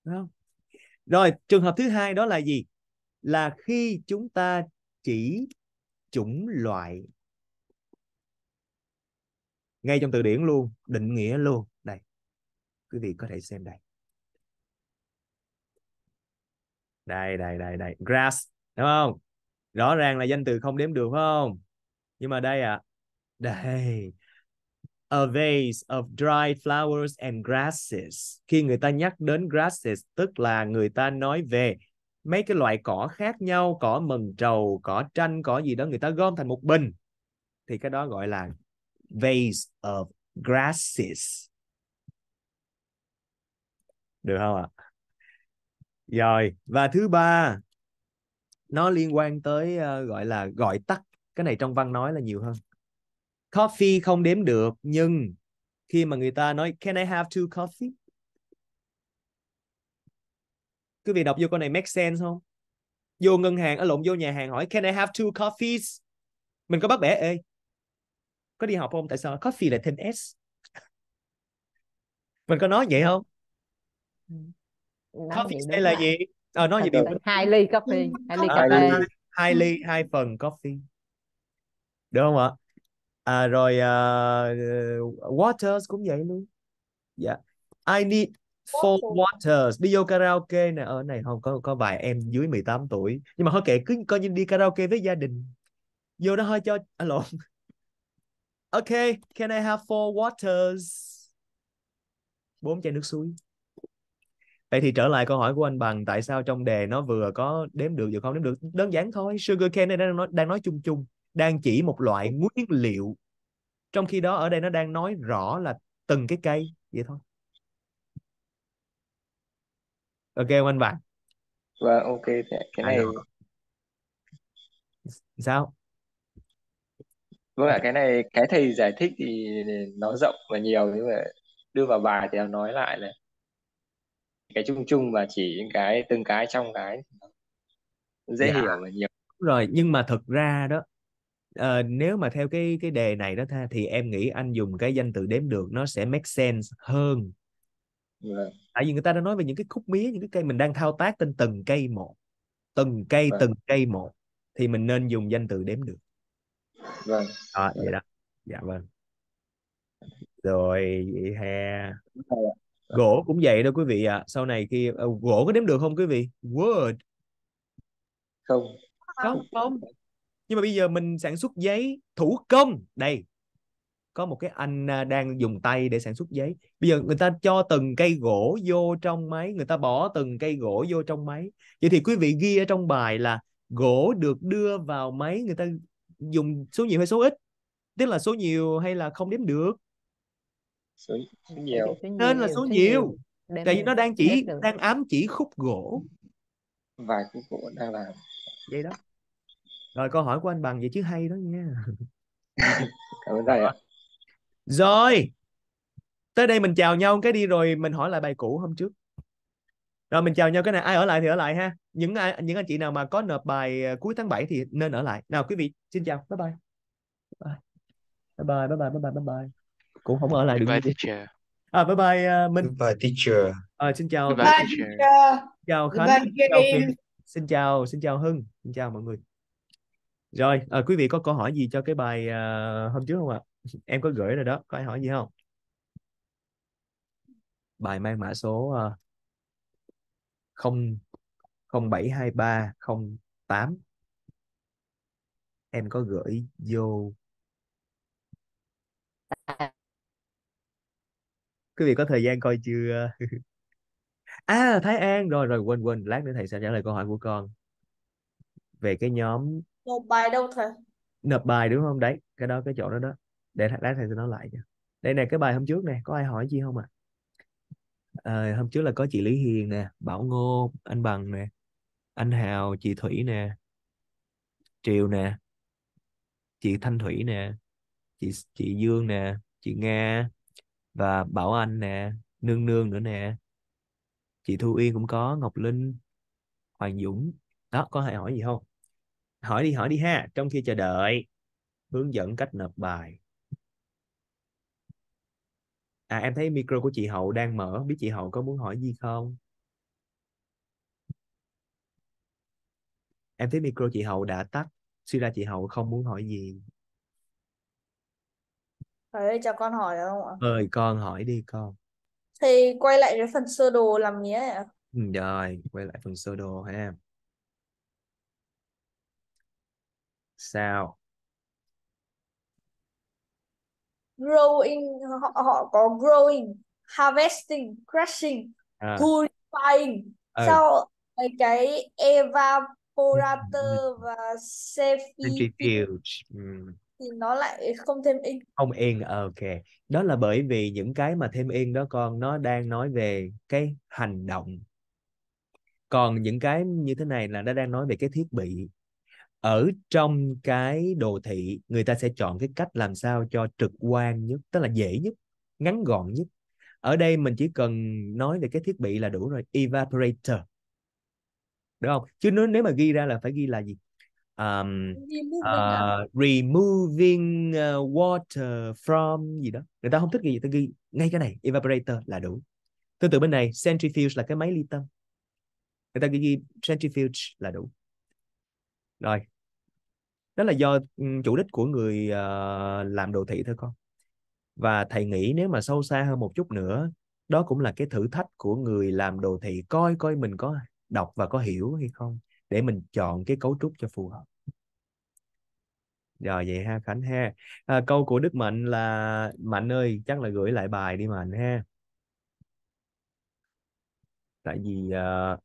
đúng không rồi trường hợp thứ hai đó là gì là khi chúng ta chỉ chủng loại ngay trong từ điển luôn định nghĩa luôn đây quý vị có thể xem đây đây đây đây đây grass đúng không rõ ràng là danh từ không đếm được phải không nhưng mà đây ạ à, đây a vase of dried flowers and grasses khi người ta nhắc đến grasses tức là người ta nói về mấy cái loại cỏ khác nhau cỏ mần trầu cỏ tranh cỏ gì đó người ta gom thành một bình thì cái đó gọi là vase of grasses được không ạ à? rồi và thứ ba nó liên quan tới uh, gọi là gọi tắt cái này trong văn nói là nhiều hơn coffee không đếm được nhưng khi mà người ta nói can I have two coffee quý vị đọc vô câu này make sense không vô ngân hàng ở lộn vô nhà hàng hỏi can I have two coffees mình có bắt bẻ ê có đi học không tại sao coffee lại thêm s mình có nói vậy không ừ nói coffee đây là gì ờ à, nói gì điều hai ly coffee hai ly cà phê hai ly hai phần coffee Đúng không ạ à, rồi uh, waters cũng vậy luôn dạ yeah. I need four waters đi vô karaoke nè ở này không có có vài em dưới 18 tuổi nhưng mà thôi kệ cứ coi như đi karaoke với gia đình vô đó hơi cho à, lộn ok can I have four waters bốn chai nước suối vậy thì trở lại câu hỏi của anh bằng tại sao trong đề nó vừa có đếm được vừa không đếm được đơn giản thôi sugar cane đang nói đang nói chung chung đang chỉ một loại nguyên liệu trong khi đó ở đây nó đang nói rõ là từng cái cây vậy thôi ok không anh bạn và vâng, ok cái à, này sao vâng ạ cái này cái thầy giải thích thì nó rộng và nhiều nhưng mà đưa vào bài thì nó nói lại là cái chung chung và chỉ những cái từng cái trong cái dễ dạ. hiểu và nhiều rồi nhưng mà thực ra đó uh, nếu mà theo cái cái đề này đó tha thì em nghĩ anh dùng cái danh từ đếm được nó sẽ make sense hơn yeah. Vâng. tại vì người ta đã nói về những cái khúc mía những cái cây mình đang thao tác trên từng cây một từng cây yeah. Vâng. từng cây một thì mình nên dùng danh từ đếm được vâng yeah. à, vậy đó dạ vâng rồi vậy ha gỗ cũng vậy đó quý vị ạ à. sau này khi uh, gỗ có đếm được không quý vị word không không không nhưng mà bây giờ mình sản xuất giấy thủ công đây có một cái anh à, đang dùng tay để sản xuất giấy bây giờ người ta cho từng cây gỗ vô trong máy người ta bỏ từng cây gỗ vô trong máy vậy thì quý vị ghi ở trong bài là gỗ được đưa vào máy người ta dùng số nhiều hay số ít tức là số nhiều hay là không đếm được số nhiều nên là số nhiều tại vì nó đang chỉ đang ám chỉ khúc gỗ vài khúc gỗ đang làm vậy đó rồi câu hỏi của anh bằng vậy chứ hay đó nha cảm ơn thầy ạ rồi tới đây mình chào nhau cái đi rồi mình hỏi lại bài cũ hôm trước rồi mình chào nhau cái này ai ở lại thì ở lại ha những ai những anh chị nào mà có nộp bài à, cuối tháng 7 thì nên ở lại nào quý vị xin chào bye bye bye bye bye bye bye bye bye cũng không ở lại được teacher à bye bye uh, Minh bye teacher à, xin chào bye teacher chào Khánh bye, chào Kim xin chào xin chào Hưng xin chào mọi người rồi à, quý vị có câu hỏi gì cho cái bài uh, hôm trước không ạ à? em có gửi rồi đó có ai hỏi gì không bài mang mã số à, không không bảy hai ba không tám em có gửi vô quý vị có thời gian coi chưa à Thái An rồi rồi quên quên lát nữa thầy sẽ trả lời câu hỏi của con về cái nhóm nộp bài đâu thầy nộp bài đúng không đấy cái đó cái chỗ đó đó để lát thầy sẽ nói lại nha đây nè cái bài hôm trước nè có ai hỏi gì không ạ à? à, hôm trước là có chị Lý Hiền nè Bảo Ngô anh Bằng nè anh Hào chị Thủy nè Triều nè chị Thanh Thủy nè chị chị Dương nè chị Nga và Bảo Anh nè Nương Nương nữa nè chị Thu Yên cũng có Ngọc Linh Hoàng Dũng đó có hay hỏi gì không hỏi đi hỏi đi ha trong khi chờ đợi hướng dẫn cách nộp bài à em thấy micro của chị Hậu đang mở biết chị Hậu có muốn hỏi gì không em thấy micro chị Hậu đã tắt suy ra chị Hậu không muốn hỏi gì Đấy, cho con hỏi được không ạ? ơi con hỏi đi con Thì quay lại cái phần sơ đồ làm nghĩa ạ. Ừ, rồi quay lại phần sơ đồ ha sao Growing, họ, họ có growing, harvesting, crushing, à purifying. ừ Sau mấy cái evaporator ừ. và centrifuge centrifuge ừ thì nó lại không thêm yên không yên ok đó là bởi vì những cái mà thêm yên đó con nó đang nói về cái hành động còn những cái như thế này là nó đang nói về cái thiết bị ở trong cái đồ thị người ta sẽ chọn cái cách làm sao cho trực quan nhất tức là dễ nhất ngắn gọn nhất ở đây mình chỉ cần nói về cái thiết bị là đủ rồi evaporator đúng không chứ nếu nếu mà ghi ra là phải ghi là gì um, removing, uh, removing uh, water from gì đó người ta không thích gì ta ghi ngay cái này evaporator là đủ tương tự bên này centrifuge là cái máy ly tâm người ta ghi centrifuge là đủ rồi đó là do chủ đích của người uh, làm đồ thị thôi con và thầy nghĩ nếu mà sâu xa hơn một chút nữa đó cũng là cái thử thách của người làm đồ thị coi coi mình có đọc và có hiểu hay không để mình chọn cái cấu trúc cho phù hợp rồi vậy ha khánh ha à, câu của đức mạnh là mạnh ơi chắc là gửi lại bài đi mạnh ha tại vì uh,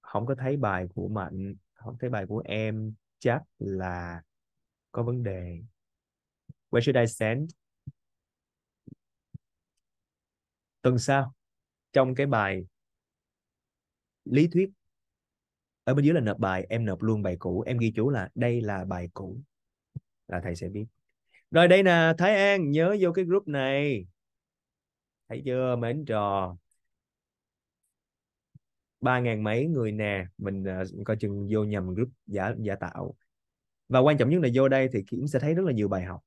không có thấy bài của mạnh không thấy bài của em chắc là có vấn đề where should I send tuần sau trong cái bài lý thuyết ở bên dưới là nộp bài em nộp luôn bài cũ em ghi chú là đây là bài cũ là thầy sẽ biết rồi đây nè Thái An nhớ vô cái group này thấy chưa mến trò ba ngàn mấy người nè mình uh, coi chừng vô nhầm group giả giả tạo và quan trọng nhất là vô đây thì kiếm sẽ thấy rất là nhiều bài học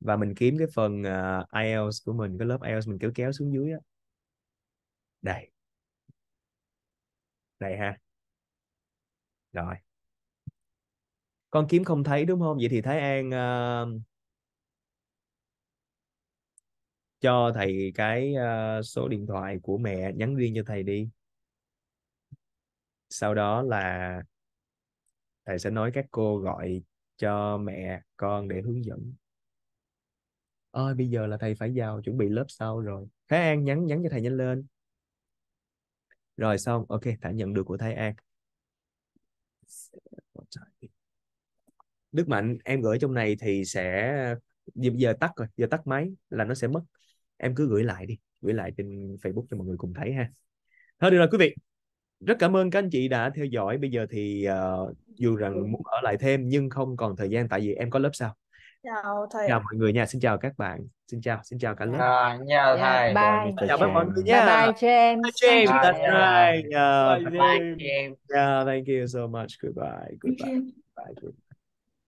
và mình kiếm cái phần uh, IELTS của mình cái lớp IELTS mình kéo kéo xuống dưới á đây này ha rồi con kiếm không thấy đúng không vậy thì thái an uh, cho thầy cái uh, số điện thoại của mẹ nhắn riêng cho thầy đi sau đó là thầy sẽ nói các cô gọi cho mẹ con để hướng dẫn ơi bây giờ là thầy phải vào chuẩn bị lớp sau rồi Thái An nhắn nhắn cho thầy nhanh lên rồi xong ok thả nhận được của thầy an đức mạnh em gửi trong này thì sẽ giờ tắt rồi giờ tắt máy là nó sẽ mất em cứ gửi lại đi gửi lại trên facebook cho mọi người cùng thấy ha thôi được rồi quý vị rất cảm ơn các anh chị đã theo dõi bây giờ thì uh, dù rằng muốn ở lại thêm nhưng không còn thời gian tại vì em có lớp sau chào thầy chào mọi người nha xin chào các bạn xin chào xin chào cả lớp à, chào dạ, thầy yeah, bye. chào các mọi người nha bye bye James bye James bye. that's right yeah, bye, bye James yeah thank you so much goodbye goodbye bye, goodbye.